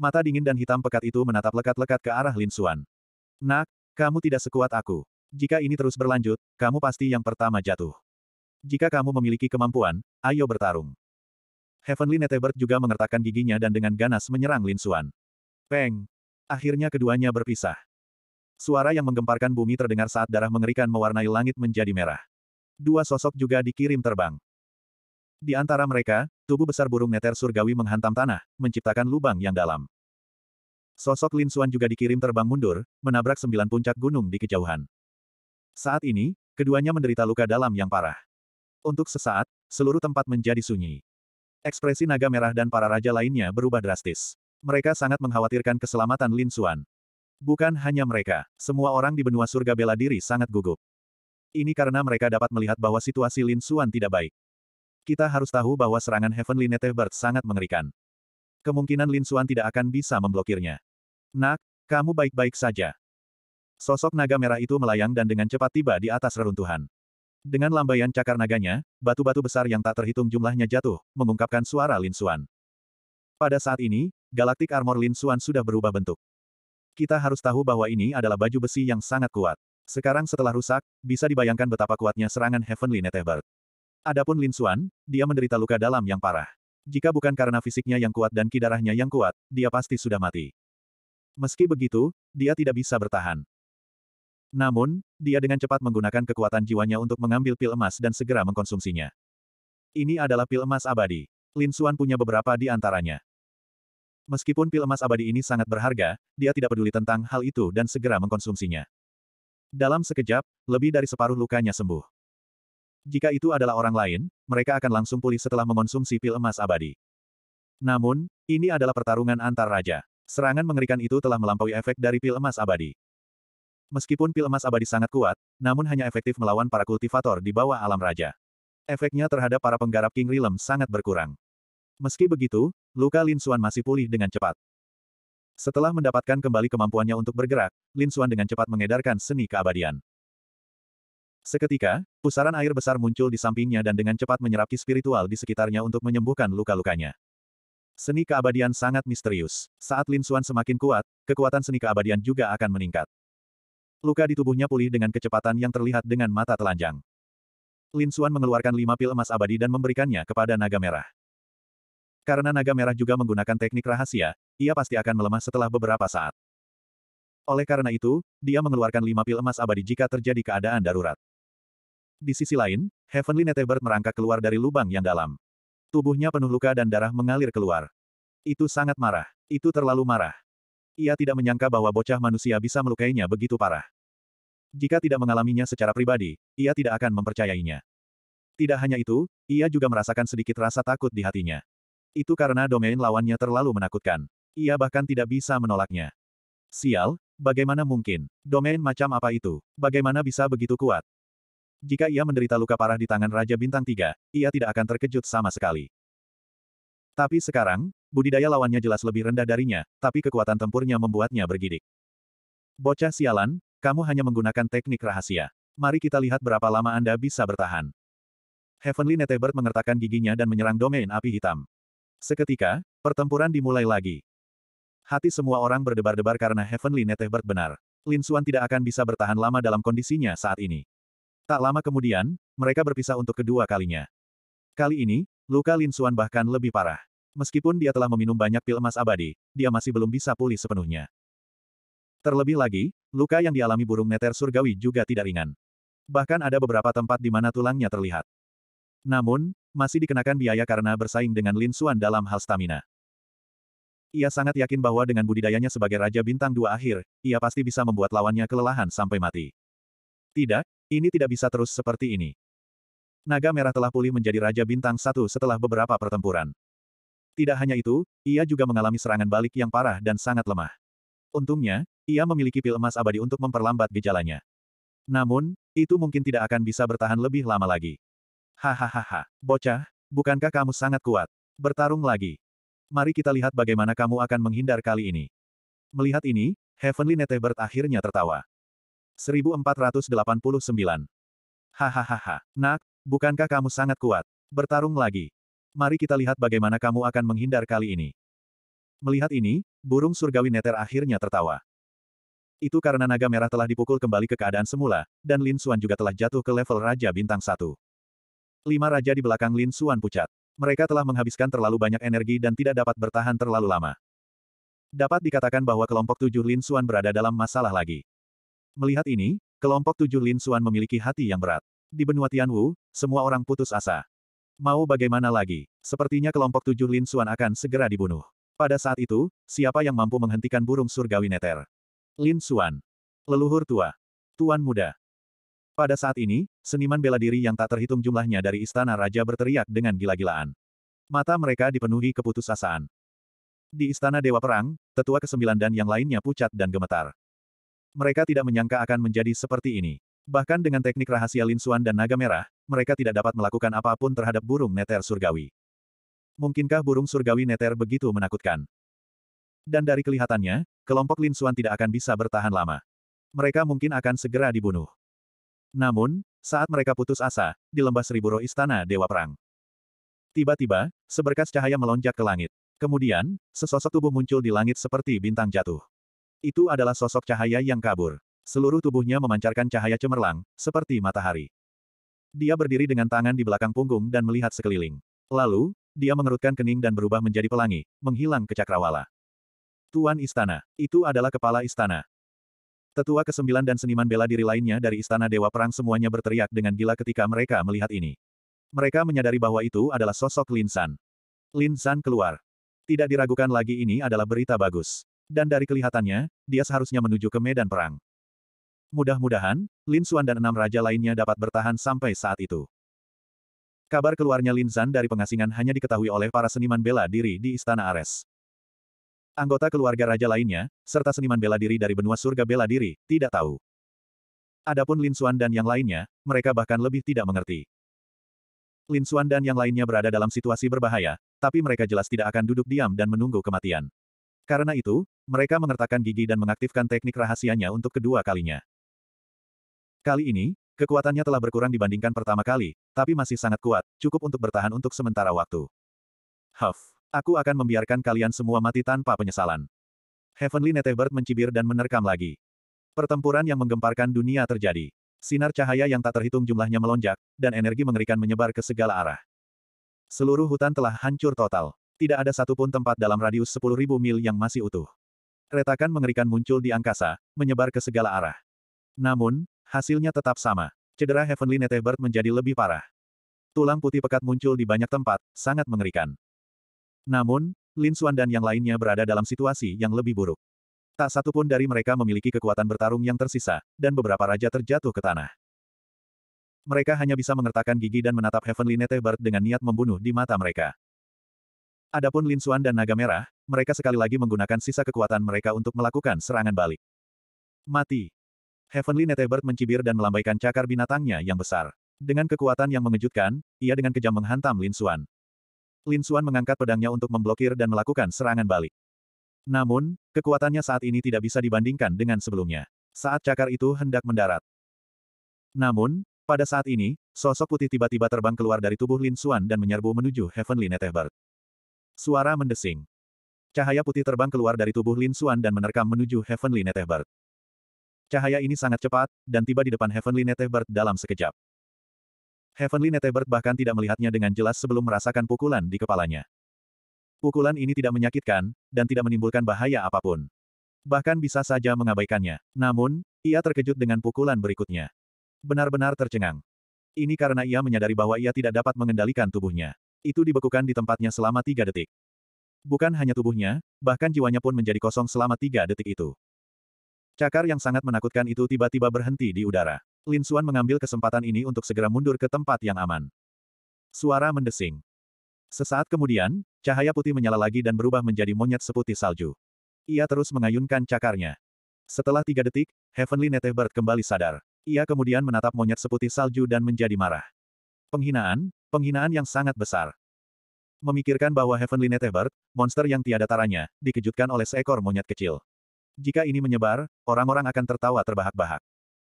Mata dingin dan hitam pekat itu menatap lekat-lekat ke arah Lin Suan. Nak, kamu tidak sekuat aku. Jika ini terus berlanjut, kamu pasti yang pertama jatuh. Jika kamu memiliki kemampuan, ayo bertarung. Heavenly Netebert juga mengertakkan giginya dan dengan ganas menyerang Lin Suan. Peng! Akhirnya keduanya berpisah. Suara yang menggemparkan bumi terdengar saat darah mengerikan mewarnai langit menjadi merah. Dua sosok juga dikirim terbang. Di antara mereka, tubuh besar burung neter surgawi menghantam tanah, menciptakan lubang yang dalam. Sosok Lin Suan juga dikirim terbang mundur, menabrak sembilan puncak gunung di kejauhan. Saat ini, keduanya menderita luka dalam yang parah. Untuk sesaat, seluruh tempat menjadi sunyi. Ekspresi naga merah dan para raja lainnya berubah drastis. Mereka sangat mengkhawatirkan keselamatan Lin Suan. Bukan hanya mereka, semua orang di benua surga bela diri sangat gugup. Ini karena mereka dapat melihat bahwa situasi Lin Suan tidak baik. Kita harus tahu bahwa serangan Heavenly Bird sangat mengerikan. Kemungkinan Lin Suan tidak akan bisa memblokirnya. Nak, kamu baik-baik saja. Sosok naga merah itu melayang dan dengan cepat tiba di atas reruntuhan. Dengan lambaian cakar naganya, batu-batu besar yang tak terhitung jumlahnya jatuh, mengungkapkan suara Lin Suan. Pada saat ini, galaktik Armor Lin Suan sudah berubah bentuk. Kita harus tahu bahwa ini adalah baju besi yang sangat kuat. Sekarang setelah rusak, bisa dibayangkan betapa kuatnya serangan Heavenly Neteberg. Adapun Lin Xuan, dia menderita luka dalam yang parah. Jika bukan karena fisiknya yang kuat dan kidarahnya yang kuat, dia pasti sudah mati. Meski begitu, dia tidak bisa bertahan. Namun, dia dengan cepat menggunakan kekuatan jiwanya untuk mengambil pil emas dan segera mengkonsumsinya. Ini adalah pil emas abadi. Lin Xuan punya beberapa di antaranya. Meskipun pil emas abadi ini sangat berharga, dia tidak peduli tentang hal itu dan segera mengkonsumsinya. Dalam sekejap, lebih dari separuh lukanya sembuh. Jika itu adalah orang lain, mereka akan langsung pulih setelah mengonsumsi pil emas abadi. Namun, ini adalah pertarungan antar raja. Serangan mengerikan itu telah melampaui efek dari pil emas abadi. Meskipun pil emas abadi sangat kuat, namun hanya efektif melawan para kultivator di bawah alam raja. Efeknya terhadap para penggarap King Rilem sangat berkurang. Meski begitu, luka Lin Xuan masih pulih dengan cepat. Setelah mendapatkan kembali kemampuannya untuk bergerak, Lin Xuan dengan cepat mengedarkan seni keabadian. Seketika, pusaran air besar muncul di sampingnya dan dengan cepat menyerap ki spiritual di sekitarnya untuk menyembuhkan luka-lukanya. Seni keabadian sangat misterius. Saat Lin Xuan semakin kuat, kekuatan seni keabadian juga akan meningkat. Luka di tubuhnya pulih dengan kecepatan yang terlihat dengan mata telanjang. Lin Xuan mengeluarkan lima pil emas abadi dan memberikannya kepada naga merah. Karena naga merah juga menggunakan teknik rahasia, ia pasti akan melemah setelah beberapa saat. Oleh karena itu, dia mengeluarkan lima pil emas abadi jika terjadi keadaan darurat. Di sisi lain, Heavenly Netherbird merangkak keluar dari lubang yang dalam. Tubuhnya penuh luka dan darah mengalir keluar. Itu sangat marah. Itu terlalu marah. Ia tidak menyangka bahwa bocah manusia bisa melukainya begitu parah. Jika tidak mengalaminya secara pribadi, ia tidak akan mempercayainya. Tidak hanya itu, ia juga merasakan sedikit rasa takut di hatinya. Itu karena domain lawannya terlalu menakutkan. Ia bahkan tidak bisa menolaknya. Sial, bagaimana mungkin? Domain macam apa itu? Bagaimana bisa begitu kuat? Jika ia menderita luka parah di tangan Raja Bintang Tiga, ia tidak akan terkejut sama sekali. Tapi sekarang, budidaya lawannya jelas lebih rendah darinya, tapi kekuatan tempurnya membuatnya bergidik. Bocah sialan, kamu hanya menggunakan teknik rahasia. Mari kita lihat berapa lama Anda bisa bertahan. Heavenly Netebert mengertakkan giginya dan menyerang domain api hitam. Seketika, pertempuran dimulai lagi. Hati semua orang berdebar-debar karena Heavenly Netehbert benar. Lin Suan tidak akan bisa bertahan lama dalam kondisinya saat ini. Tak lama kemudian, mereka berpisah untuk kedua kalinya. Kali ini, luka Lin Suan bahkan lebih parah. Meskipun dia telah meminum banyak pil emas abadi, dia masih belum bisa pulih sepenuhnya. Terlebih lagi, luka yang dialami burung neter surgawi juga tidak ringan. Bahkan ada beberapa tempat di mana tulangnya terlihat. Namun, masih dikenakan biaya karena bersaing dengan Lin Xuan dalam hal stamina. Ia sangat yakin bahwa dengan budidayanya sebagai Raja Bintang Dua akhir, ia pasti bisa membuat lawannya kelelahan sampai mati. Tidak, ini tidak bisa terus seperti ini. Naga Merah telah pulih menjadi Raja Bintang Satu setelah beberapa pertempuran. Tidak hanya itu, ia juga mengalami serangan balik yang parah dan sangat lemah. Untungnya, ia memiliki pil emas abadi untuk memperlambat gejalanya. Namun, itu mungkin tidak akan bisa bertahan lebih lama lagi. Hahaha, bocah, bukankah kamu sangat kuat? Bertarung lagi. Mari kita lihat bagaimana kamu akan menghindar kali ini. Melihat ini, Heavenly Netebert akhirnya tertawa. 1489. Hahaha, nak, bukankah kamu sangat kuat? Bertarung lagi. Mari kita lihat bagaimana kamu akan menghindar kali ini. Melihat ini, burung surgawi Neter akhirnya tertawa. Itu karena naga merah telah dipukul kembali ke keadaan semula, dan Lin Xuan juga telah jatuh ke level Raja Bintang 1. Lima raja di belakang Lin Suan pucat. Mereka telah menghabiskan terlalu banyak energi dan tidak dapat bertahan terlalu lama. Dapat dikatakan bahwa kelompok tujuh Lin Suan berada dalam masalah lagi. Melihat ini, kelompok tujuh Lin Suan memiliki hati yang berat. Di benua Tianwu, semua orang putus asa. Mau bagaimana lagi? Sepertinya kelompok tujuh Lin Suan akan segera dibunuh. Pada saat itu, siapa yang mampu menghentikan burung surgawi neter? Lin Suan. Leluhur tua. Tuan muda. Pada saat ini, seniman bela diri yang tak terhitung jumlahnya dari istana raja berteriak dengan gila-gilaan. Mata mereka dipenuhi keputusasaan. Di istana Dewa Perang, tetua kesembilan dan yang lainnya pucat dan gemetar. Mereka tidak menyangka akan menjadi seperti ini. Bahkan dengan teknik rahasia linsuan dan naga merah, mereka tidak dapat melakukan apapun terhadap burung neter surgawi. Mungkinkah burung surgawi neter begitu menakutkan? Dan dari kelihatannya, kelompok linsuan tidak akan bisa bertahan lama. Mereka mungkin akan segera dibunuh. Namun, saat mereka putus asa, di lembah Seriburo Istana Dewa Perang. Tiba-tiba, seberkas cahaya melonjak ke langit. Kemudian, sesosok tubuh muncul di langit seperti bintang jatuh. Itu adalah sosok cahaya yang kabur. Seluruh tubuhnya memancarkan cahaya cemerlang, seperti matahari. Dia berdiri dengan tangan di belakang punggung dan melihat sekeliling. Lalu, dia mengerutkan kening dan berubah menjadi pelangi, menghilang ke cakrawala. Tuan Istana, itu adalah kepala istana. Tetua ke kesembilan dan seniman bela diri lainnya dari Istana Dewa Perang semuanya berteriak dengan gila ketika mereka melihat ini. Mereka menyadari bahwa itu adalah sosok Lin San. Lin San keluar. Tidak diragukan lagi ini adalah berita bagus. Dan dari kelihatannya, dia seharusnya menuju ke medan perang. Mudah-mudahan, Lin Suan dan enam raja lainnya dapat bertahan sampai saat itu. Kabar keluarnya Lin San dari pengasingan hanya diketahui oleh para seniman bela diri di Istana Ares. Anggota keluarga raja lainnya, serta seniman bela diri dari benua surga bela diri, tidak tahu. Adapun Lin Xuan dan yang lainnya, mereka bahkan lebih tidak mengerti. Lin Xuan dan yang lainnya berada dalam situasi berbahaya, tapi mereka jelas tidak akan duduk diam dan menunggu kematian. Karena itu, mereka mengertakkan gigi dan mengaktifkan teknik rahasianya untuk kedua kalinya. Kali ini, kekuatannya telah berkurang dibandingkan pertama kali, tapi masih sangat kuat, cukup untuk bertahan untuk sementara waktu. Huff. Aku akan membiarkan kalian semua mati tanpa penyesalan. Heavenly Netebird mencibir dan menerkam lagi. Pertempuran yang menggemparkan dunia terjadi. Sinar cahaya yang tak terhitung jumlahnya melonjak, dan energi mengerikan menyebar ke segala arah. Seluruh hutan telah hancur total. Tidak ada satupun tempat dalam radius 10.000 mil yang masih utuh. Retakan mengerikan muncul di angkasa, menyebar ke segala arah. Namun, hasilnya tetap sama. Cedera Heavenly Netebird menjadi lebih parah. Tulang putih pekat muncul di banyak tempat, sangat mengerikan. Namun, Lin Xuan dan yang lainnya berada dalam situasi yang lebih buruk. Tak satu pun dari mereka memiliki kekuatan bertarung yang tersisa, dan beberapa raja terjatuh ke tanah. Mereka hanya bisa mengertakkan gigi dan menatap Heavenly Netebird dengan niat membunuh di mata mereka. Adapun Lin Xuan dan Naga Merah, mereka sekali lagi menggunakan sisa kekuatan mereka untuk melakukan serangan balik. Mati. Heavenly Netebird mencibir dan melambaikan cakar binatangnya yang besar. Dengan kekuatan yang mengejutkan, ia dengan kejam menghantam Lin Xuan. Lin Xuan mengangkat pedangnya untuk memblokir dan melakukan serangan balik. Namun, kekuatannya saat ini tidak bisa dibandingkan dengan sebelumnya. Saat cakar itu hendak mendarat. Namun, pada saat ini, sosok putih tiba-tiba terbang keluar dari tubuh Lin Xuan dan menyerbu menuju Heavenly Netherbird. Suara mendesing. Cahaya putih terbang keluar dari tubuh Lin Xuan dan menerkam menuju Heavenly Netherbird. Cahaya ini sangat cepat, dan tiba di depan Heavenly Netherbird dalam sekejap. Heavenly Netebert bahkan tidak melihatnya dengan jelas sebelum merasakan pukulan di kepalanya. Pukulan ini tidak menyakitkan, dan tidak menimbulkan bahaya apapun. Bahkan bisa saja mengabaikannya. Namun, ia terkejut dengan pukulan berikutnya. Benar-benar tercengang. Ini karena ia menyadari bahwa ia tidak dapat mengendalikan tubuhnya. Itu dibekukan di tempatnya selama tiga detik. Bukan hanya tubuhnya, bahkan jiwanya pun menjadi kosong selama tiga detik itu. Cakar yang sangat menakutkan itu tiba-tiba berhenti di udara. Lin Suan mengambil kesempatan ini untuk segera mundur ke tempat yang aman. Suara mendesing. Sesaat kemudian, cahaya putih menyala lagi dan berubah menjadi monyet seputih salju. Ia terus mengayunkan cakarnya. Setelah tiga detik, Heavenly Netebird kembali sadar. Ia kemudian menatap monyet seputih salju dan menjadi marah. Penghinaan, penghinaan yang sangat besar. Memikirkan bahwa Heavenly Netebird, monster yang tiada taranya, dikejutkan oleh seekor monyet kecil. Jika ini menyebar, orang-orang akan tertawa terbahak-bahak.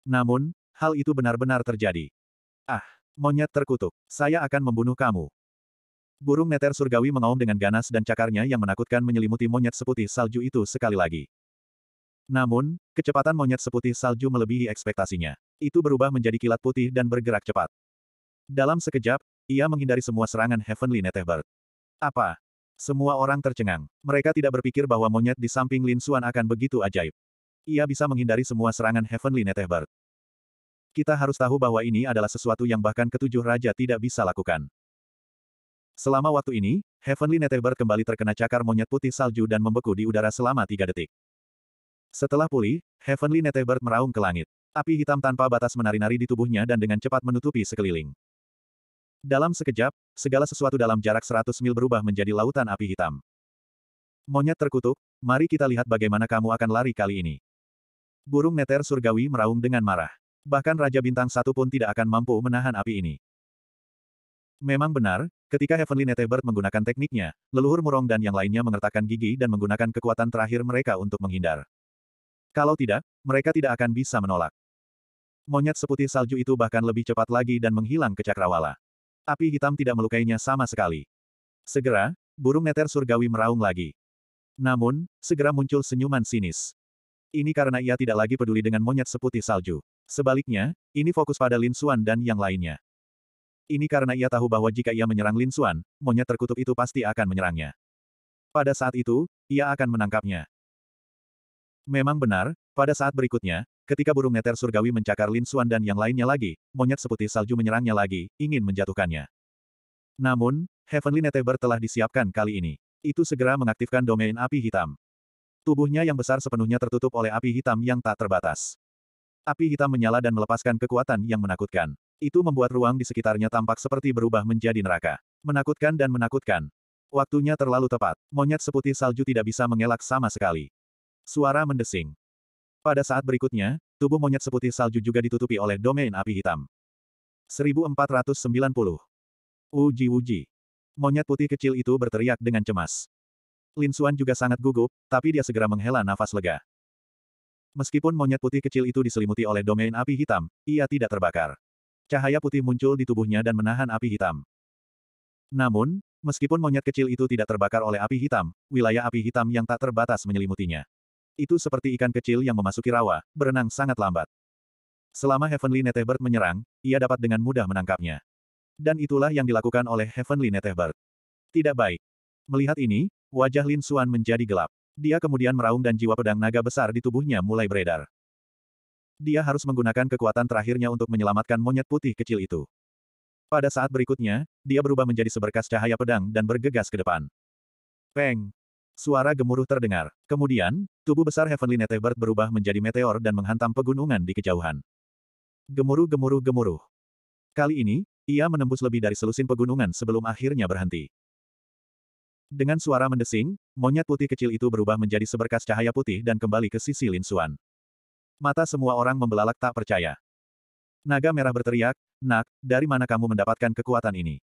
Namun, hal itu benar-benar terjadi. Ah, monyet terkutuk, saya akan membunuh kamu. Burung neter surgawi mengaum dengan ganas dan cakarnya yang menakutkan menyelimuti monyet seputih salju itu sekali lagi. Namun, kecepatan monyet seputih salju melebihi ekspektasinya. Itu berubah menjadi kilat putih dan bergerak cepat. Dalam sekejap, ia menghindari semua serangan Heavenly Netehbird. Apa? Semua orang tercengang. Mereka tidak berpikir bahwa monyet di samping Lin Xuan akan begitu ajaib. Ia bisa menghindari semua serangan Heavenly Netehbird. Kita harus tahu bahwa ini adalah sesuatu yang bahkan ketujuh raja tidak bisa lakukan. Selama waktu ini, Heavenly Neteber kembali terkena cakar monyet putih salju dan membeku di udara selama tiga detik. Setelah pulih, Heavenly Neteber meraung ke langit. Api hitam tanpa batas menari-nari di tubuhnya dan dengan cepat menutupi sekeliling. Dalam sekejap, segala sesuatu dalam jarak 100 mil berubah menjadi lautan api hitam. Monyet terkutuk, mari kita lihat bagaimana kamu akan lari kali ini. Burung neter surgawi meraung dengan marah bahkan Raja Bintang satu pun tidak akan mampu menahan api ini. Memang benar, ketika Heavenly Netebird menggunakan tekniknya, leluhur murong dan yang lainnya mengertakkan gigi dan menggunakan kekuatan terakhir mereka untuk menghindar. Kalau tidak, mereka tidak akan bisa menolak. Monyet seputih salju itu bahkan lebih cepat lagi dan menghilang ke cakrawala. Api hitam tidak melukainya sama sekali. Segera, burung neter surgawi meraung lagi. Namun, segera muncul senyuman sinis. Ini karena ia tidak lagi peduli dengan monyet seputih salju. Sebaliknya, ini fokus pada Lin Xuan dan yang lainnya. Ini karena ia tahu bahwa jika ia menyerang Lin Xuan, monyet terkutuk itu pasti akan menyerangnya. Pada saat itu, ia akan menangkapnya. Memang benar, pada saat berikutnya, ketika burung neter surgawi mencakar Lin Xuan dan yang lainnya lagi, monyet seputih salju menyerangnya lagi, ingin menjatuhkannya. Namun, Heavenly Netheber telah disiapkan kali ini. Itu segera mengaktifkan domain api hitam. Tubuhnya yang besar sepenuhnya tertutup oleh api hitam yang tak terbatas. Api hitam menyala dan melepaskan kekuatan yang menakutkan. Itu membuat ruang di sekitarnya tampak seperti berubah menjadi neraka. Menakutkan dan menakutkan. Waktunya terlalu tepat. Monyet seputih salju tidak bisa mengelak sama sekali. Suara mendesing. Pada saat berikutnya, tubuh monyet seputih salju juga ditutupi oleh domain api hitam. 1490. Uji uji. Monyet putih kecil itu berteriak dengan cemas. Lin Suan juga sangat gugup, tapi dia segera menghela nafas lega. Meskipun monyet putih kecil itu diselimuti oleh domain api hitam, ia tidak terbakar. Cahaya putih muncul di tubuhnya dan menahan api hitam. Namun, meskipun monyet kecil itu tidak terbakar oleh api hitam, wilayah api hitam yang tak terbatas menyelimutinya. Itu seperti ikan kecil yang memasuki rawa, berenang sangat lambat. Selama Heavenly Netherbird menyerang, ia dapat dengan mudah menangkapnya. Dan itulah yang dilakukan oleh Heavenly Netherbird. Tidak baik. Melihat ini, wajah Lin Suan menjadi gelap. Dia kemudian meraung dan jiwa pedang naga besar di tubuhnya mulai beredar. Dia harus menggunakan kekuatan terakhirnya untuk menyelamatkan monyet putih kecil itu. Pada saat berikutnya, dia berubah menjadi seberkas cahaya pedang dan bergegas ke depan. Peng! Suara gemuruh terdengar. Kemudian, tubuh besar Heavenly Netebert berubah menjadi meteor dan menghantam pegunungan di kejauhan. Gemuruh gemuruh gemuruh. Kali ini, ia menembus lebih dari selusin pegunungan sebelum akhirnya berhenti. Dengan suara mendesing, monyet putih kecil itu berubah menjadi seberkas cahaya putih dan kembali ke sisi Lin Xuan. Mata semua orang membelalak tak percaya. Naga merah berteriak, Nak, dari mana kamu mendapatkan kekuatan ini?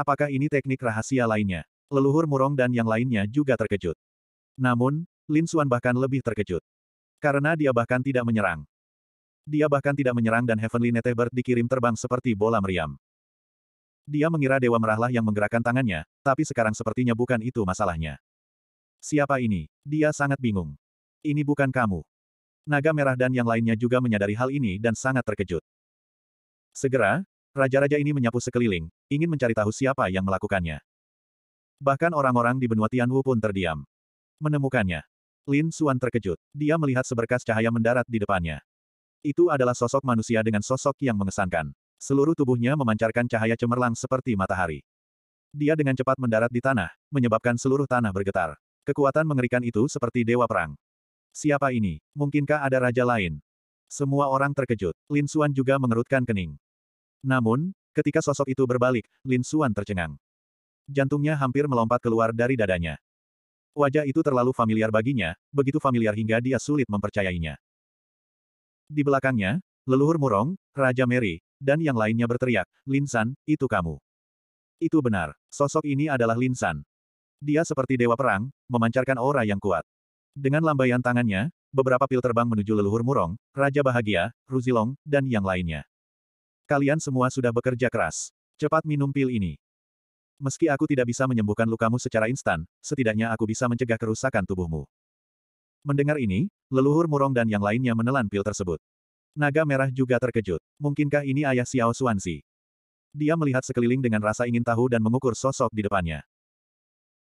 Apakah ini teknik rahasia lainnya? Leluhur Murong dan yang lainnya juga terkejut. Namun, Lin Xuan bahkan lebih terkejut. Karena dia bahkan tidak menyerang. Dia bahkan tidak menyerang dan Heavenly Netebird dikirim terbang seperti bola meriam. Dia mengira Dewa Merahlah yang menggerakkan tangannya, tapi sekarang sepertinya bukan itu masalahnya. Siapa ini? Dia sangat bingung. Ini bukan kamu. Naga Merah dan yang lainnya juga menyadari hal ini dan sangat terkejut. Segera, Raja-raja ini menyapu sekeliling, ingin mencari tahu siapa yang melakukannya. Bahkan orang-orang di benua Tianwu pun terdiam. Menemukannya. Lin Suan terkejut. Dia melihat seberkas cahaya mendarat di depannya. Itu adalah sosok manusia dengan sosok yang mengesankan. Seluruh tubuhnya memancarkan cahaya cemerlang seperti matahari. Dia dengan cepat mendarat di tanah, menyebabkan seluruh tanah bergetar. Kekuatan mengerikan itu seperti dewa perang. Siapa ini? Mungkinkah ada raja lain? Semua orang terkejut. Lin Xuan juga mengerutkan kening. Namun, ketika sosok itu berbalik, Lin Xuan tercengang. Jantungnya hampir melompat keluar dari dadanya. Wajah itu terlalu familiar baginya, begitu familiar hingga dia sulit mempercayainya. Di belakangnya, leluhur murong, Raja Mary, dan yang lainnya berteriak, Linsan, itu kamu. Itu benar, sosok ini adalah Linsan. Dia seperti dewa perang, memancarkan aura yang kuat. Dengan lambaian tangannya, beberapa pil terbang menuju leluhur Murong, Raja Bahagia, Ruzilong, dan yang lainnya. Kalian semua sudah bekerja keras. Cepat minum pil ini. Meski aku tidak bisa menyembuhkan lukamu secara instan, setidaknya aku bisa mencegah kerusakan tubuhmu. Mendengar ini, leluhur Murong dan yang lainnya menelan pil tersebut. Naga merah juga terkejut. Mungkinkah ini ayah Xiao Xuanzi? Dia melihat sekeliling dengan rasa ingin tahu dan mengukur sosok di depannya.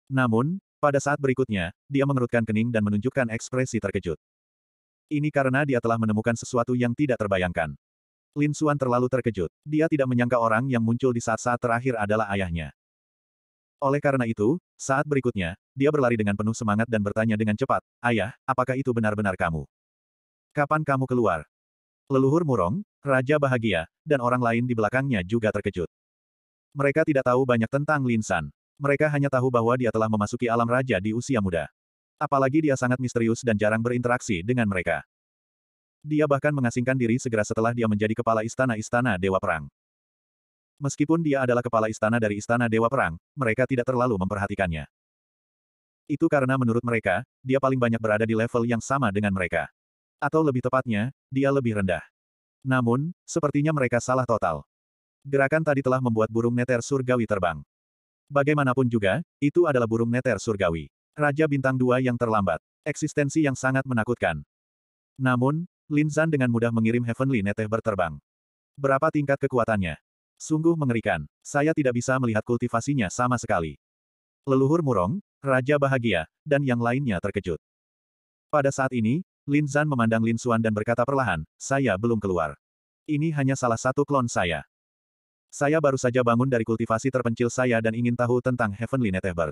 Namun, pada saat berikutnya, dia mengerutkan kening dan menunjukkan ekspresi terkejut. Ini karena dia telah menemukan sesuatu yang tidak terbayangkan. Lin Xuan terlalu terkejut. Dia tidak menyangka orang yang muncul di saat-saat terakhir adalah ayahnya. Oleh karena itu, saat berikutnya, dia berlari dengan penuh semangat dan bertanya dengan cepat, Ayah, apakah itu benar-benar kamu? Kapan kamu keluar? Leluhur murong, raja bahagia, dan orang lain di belakangnya juga terkejut. Mereka tidak tahu banyak tentang Lin San. Mereka hanya tahu bahwa dia telah memasuki alam raja di usia muda. Apalagi dia sangat misterius dan jarang berinteraksi dengan mereka. Dia bahkan mengasingkan diri segera setelah dia menjadi kepala istana-istana Dewa Perang. Meskipun dia adalah kepala istana dari istana Dewa Perang, mereka tidak terlalu memperhatikannya. Itu karena menurut mereka, dia paling banyak berada di level yang sama dengan mereka. Atau lebih tepatnya, dia lebih rendah. Namun, sepertinya mereka salah total. Gerakan tadi telah membuat burung neter surgawi terbang. Bagaimanapun juga, itu adalah burung neter surgawi. Raja bintang dua yang terlambat. Eksistensi yang sangat menakutkan. Namun, Lin Linzan dengan mudah mengirim Heavenly Neteh berterbang. Berapa tingkat kekuatannya? Sungguh mengerikan. Saya tidak bisa melihat kultivasinya sama sekali. Leluhur murong, raja bahagia, dan yang lainnya terkejut. Pada saat ini, Lin Zan memandang Lin Xuan dan berkata perlahan, saya belum keluar. Ini hanya salah satu klon saya. Saya baru saja bangun dari kultivasi terpencil saya dan ingin tahu tentang Heavenly Netherbird.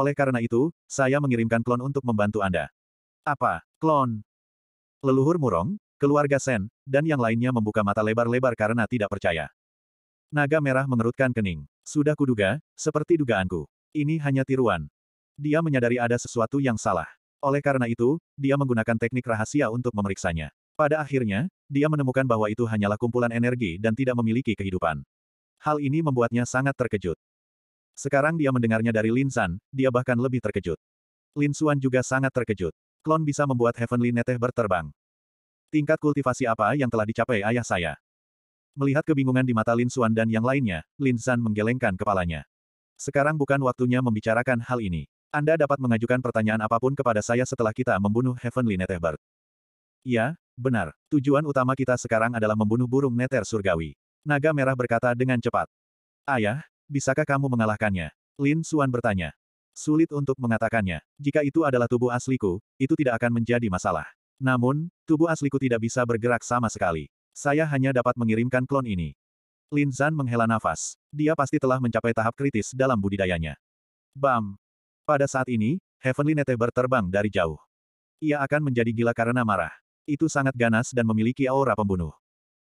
Oleh karena itu, saya mengirimkan klon untuk membantu Anda. Apa? Klon? Leluhur Murong, keluarga Sen, dan yang lainnya membuka mata lebar-lebar karena tidak percaya. Naga merah mengerutkan kening. Sudah kuduga, seperti dugaanku. Ini hanya tiruan. Dia menyadari ada sesuatu yang salah. Oleh karena itu, dia menggunakan teknik rahasia untuk memeriksanya. Pada akhirnya, dia menemukan bahwa itu hanyalah kumpulan energi dan tidak memiliki kehidupan. Hal ini membuatnya sangat terkejut. Sekarang dia mendengarnya dari Lin San, dia bahkan lebih terkejut. Lin Suan juga sangat terkejut. Klon bisa membuat Heavenly Neteh berterbang. Tingkat kultivasi apa yang telah dicapai ayah saya? Melihat kebingungan di mata Lin Suan dan yang lainnya, Lin San menggelengkan kepalanya. Sekarang bukan waktunya membicarakan hal ini. Anda dapat mengajukan pertanyaan apapun kepada saya setelah kita membunuh Heavenly Netherbird. Ya, benar. Tujuan utama kita sekarang adalah membunuh burung neter surgawi. Naga merah berkata dengan cepat. Ayah, bisakah kamu mengalahkannya? Lin Suan bertanya. Sulit untuk mengatakannya. Jika itu adalah tubuh asliku, itu tidak akan menjadi masalah. Namun, tubuh asliku tidak bisa bergerak sama sekali. Saya hanya dapat mengirimkan klon ini. Lin Zan menghela nafas. Dia pasti telah mencapai tahap kritis dalam budidayanya. Bam! Pada saat ini, Heavenly Netheber terbang dari jauh. Ia akan menjadi gila karena marah. Itu sangat ganas dan memiliki aura pembunuh.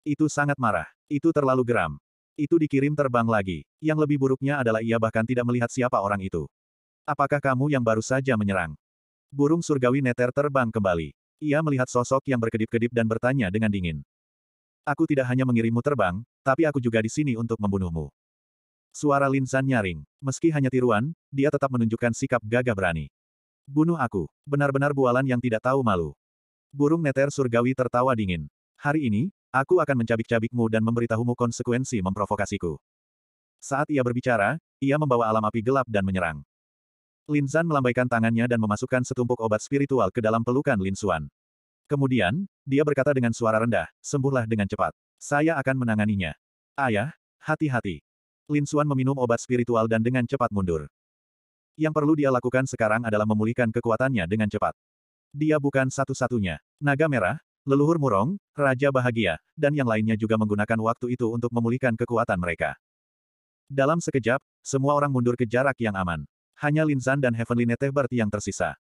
Itu sangat marah. Itu terlalu geram. Itu dikirim terbang lagi. Yang lebih buruknya adalah ia bahkan tidak melihat siapa orang itu. Apakah kamu yang baru saja menyerang? Burung surgawi neter terbang kembali. Ia melihat sosok yang berkedip-kedip dan bertanya dengan dingin. Aku tidak hanya mengirimmu terbang, tapi aku juga di sini untuk membunuhmu. Suara Lin San nyaring. Meski hanya tiruan, dia tetap menunjukkan sikap gagah berani. Bunuh aku. Benar-benar bualan yang tidak tahu malu. Burung neter surgawi tertawa dingin. Hari ini, aku akan mencabik-cabikmu dan memberitahumu konsekuensi memprovokasiku. Saat ia berbicara, ia membawa alam api gelap dan menyerang. Lin Zan melambaikan tangannya dan memasukkan setumpuk obat spiritual ke dalam pelukan Lin Xuan. Kemudian, dia berkata dengan suara rendah, sembuhlah dengan cepat. Saya akan menanganinya. Ayah, hati-hati. Lin Xuan meminum obat spiritual dan dengan cepat mundur. Yang perlu dia lakukan sekarang adalah memulihkan kekuatannya dengan cepat. Dia bukan satu-satunya. Naga Merah, Leluhur Murong, Raja Bahagia, dan yang lainnya juga menggunakan waktu itu untuk memulihkan kekuatan mereka. Dalam sekejap, semua orang mundur ke jarak yang aman. Hanya Linsan dan Heavenly Netebert yang tersisa.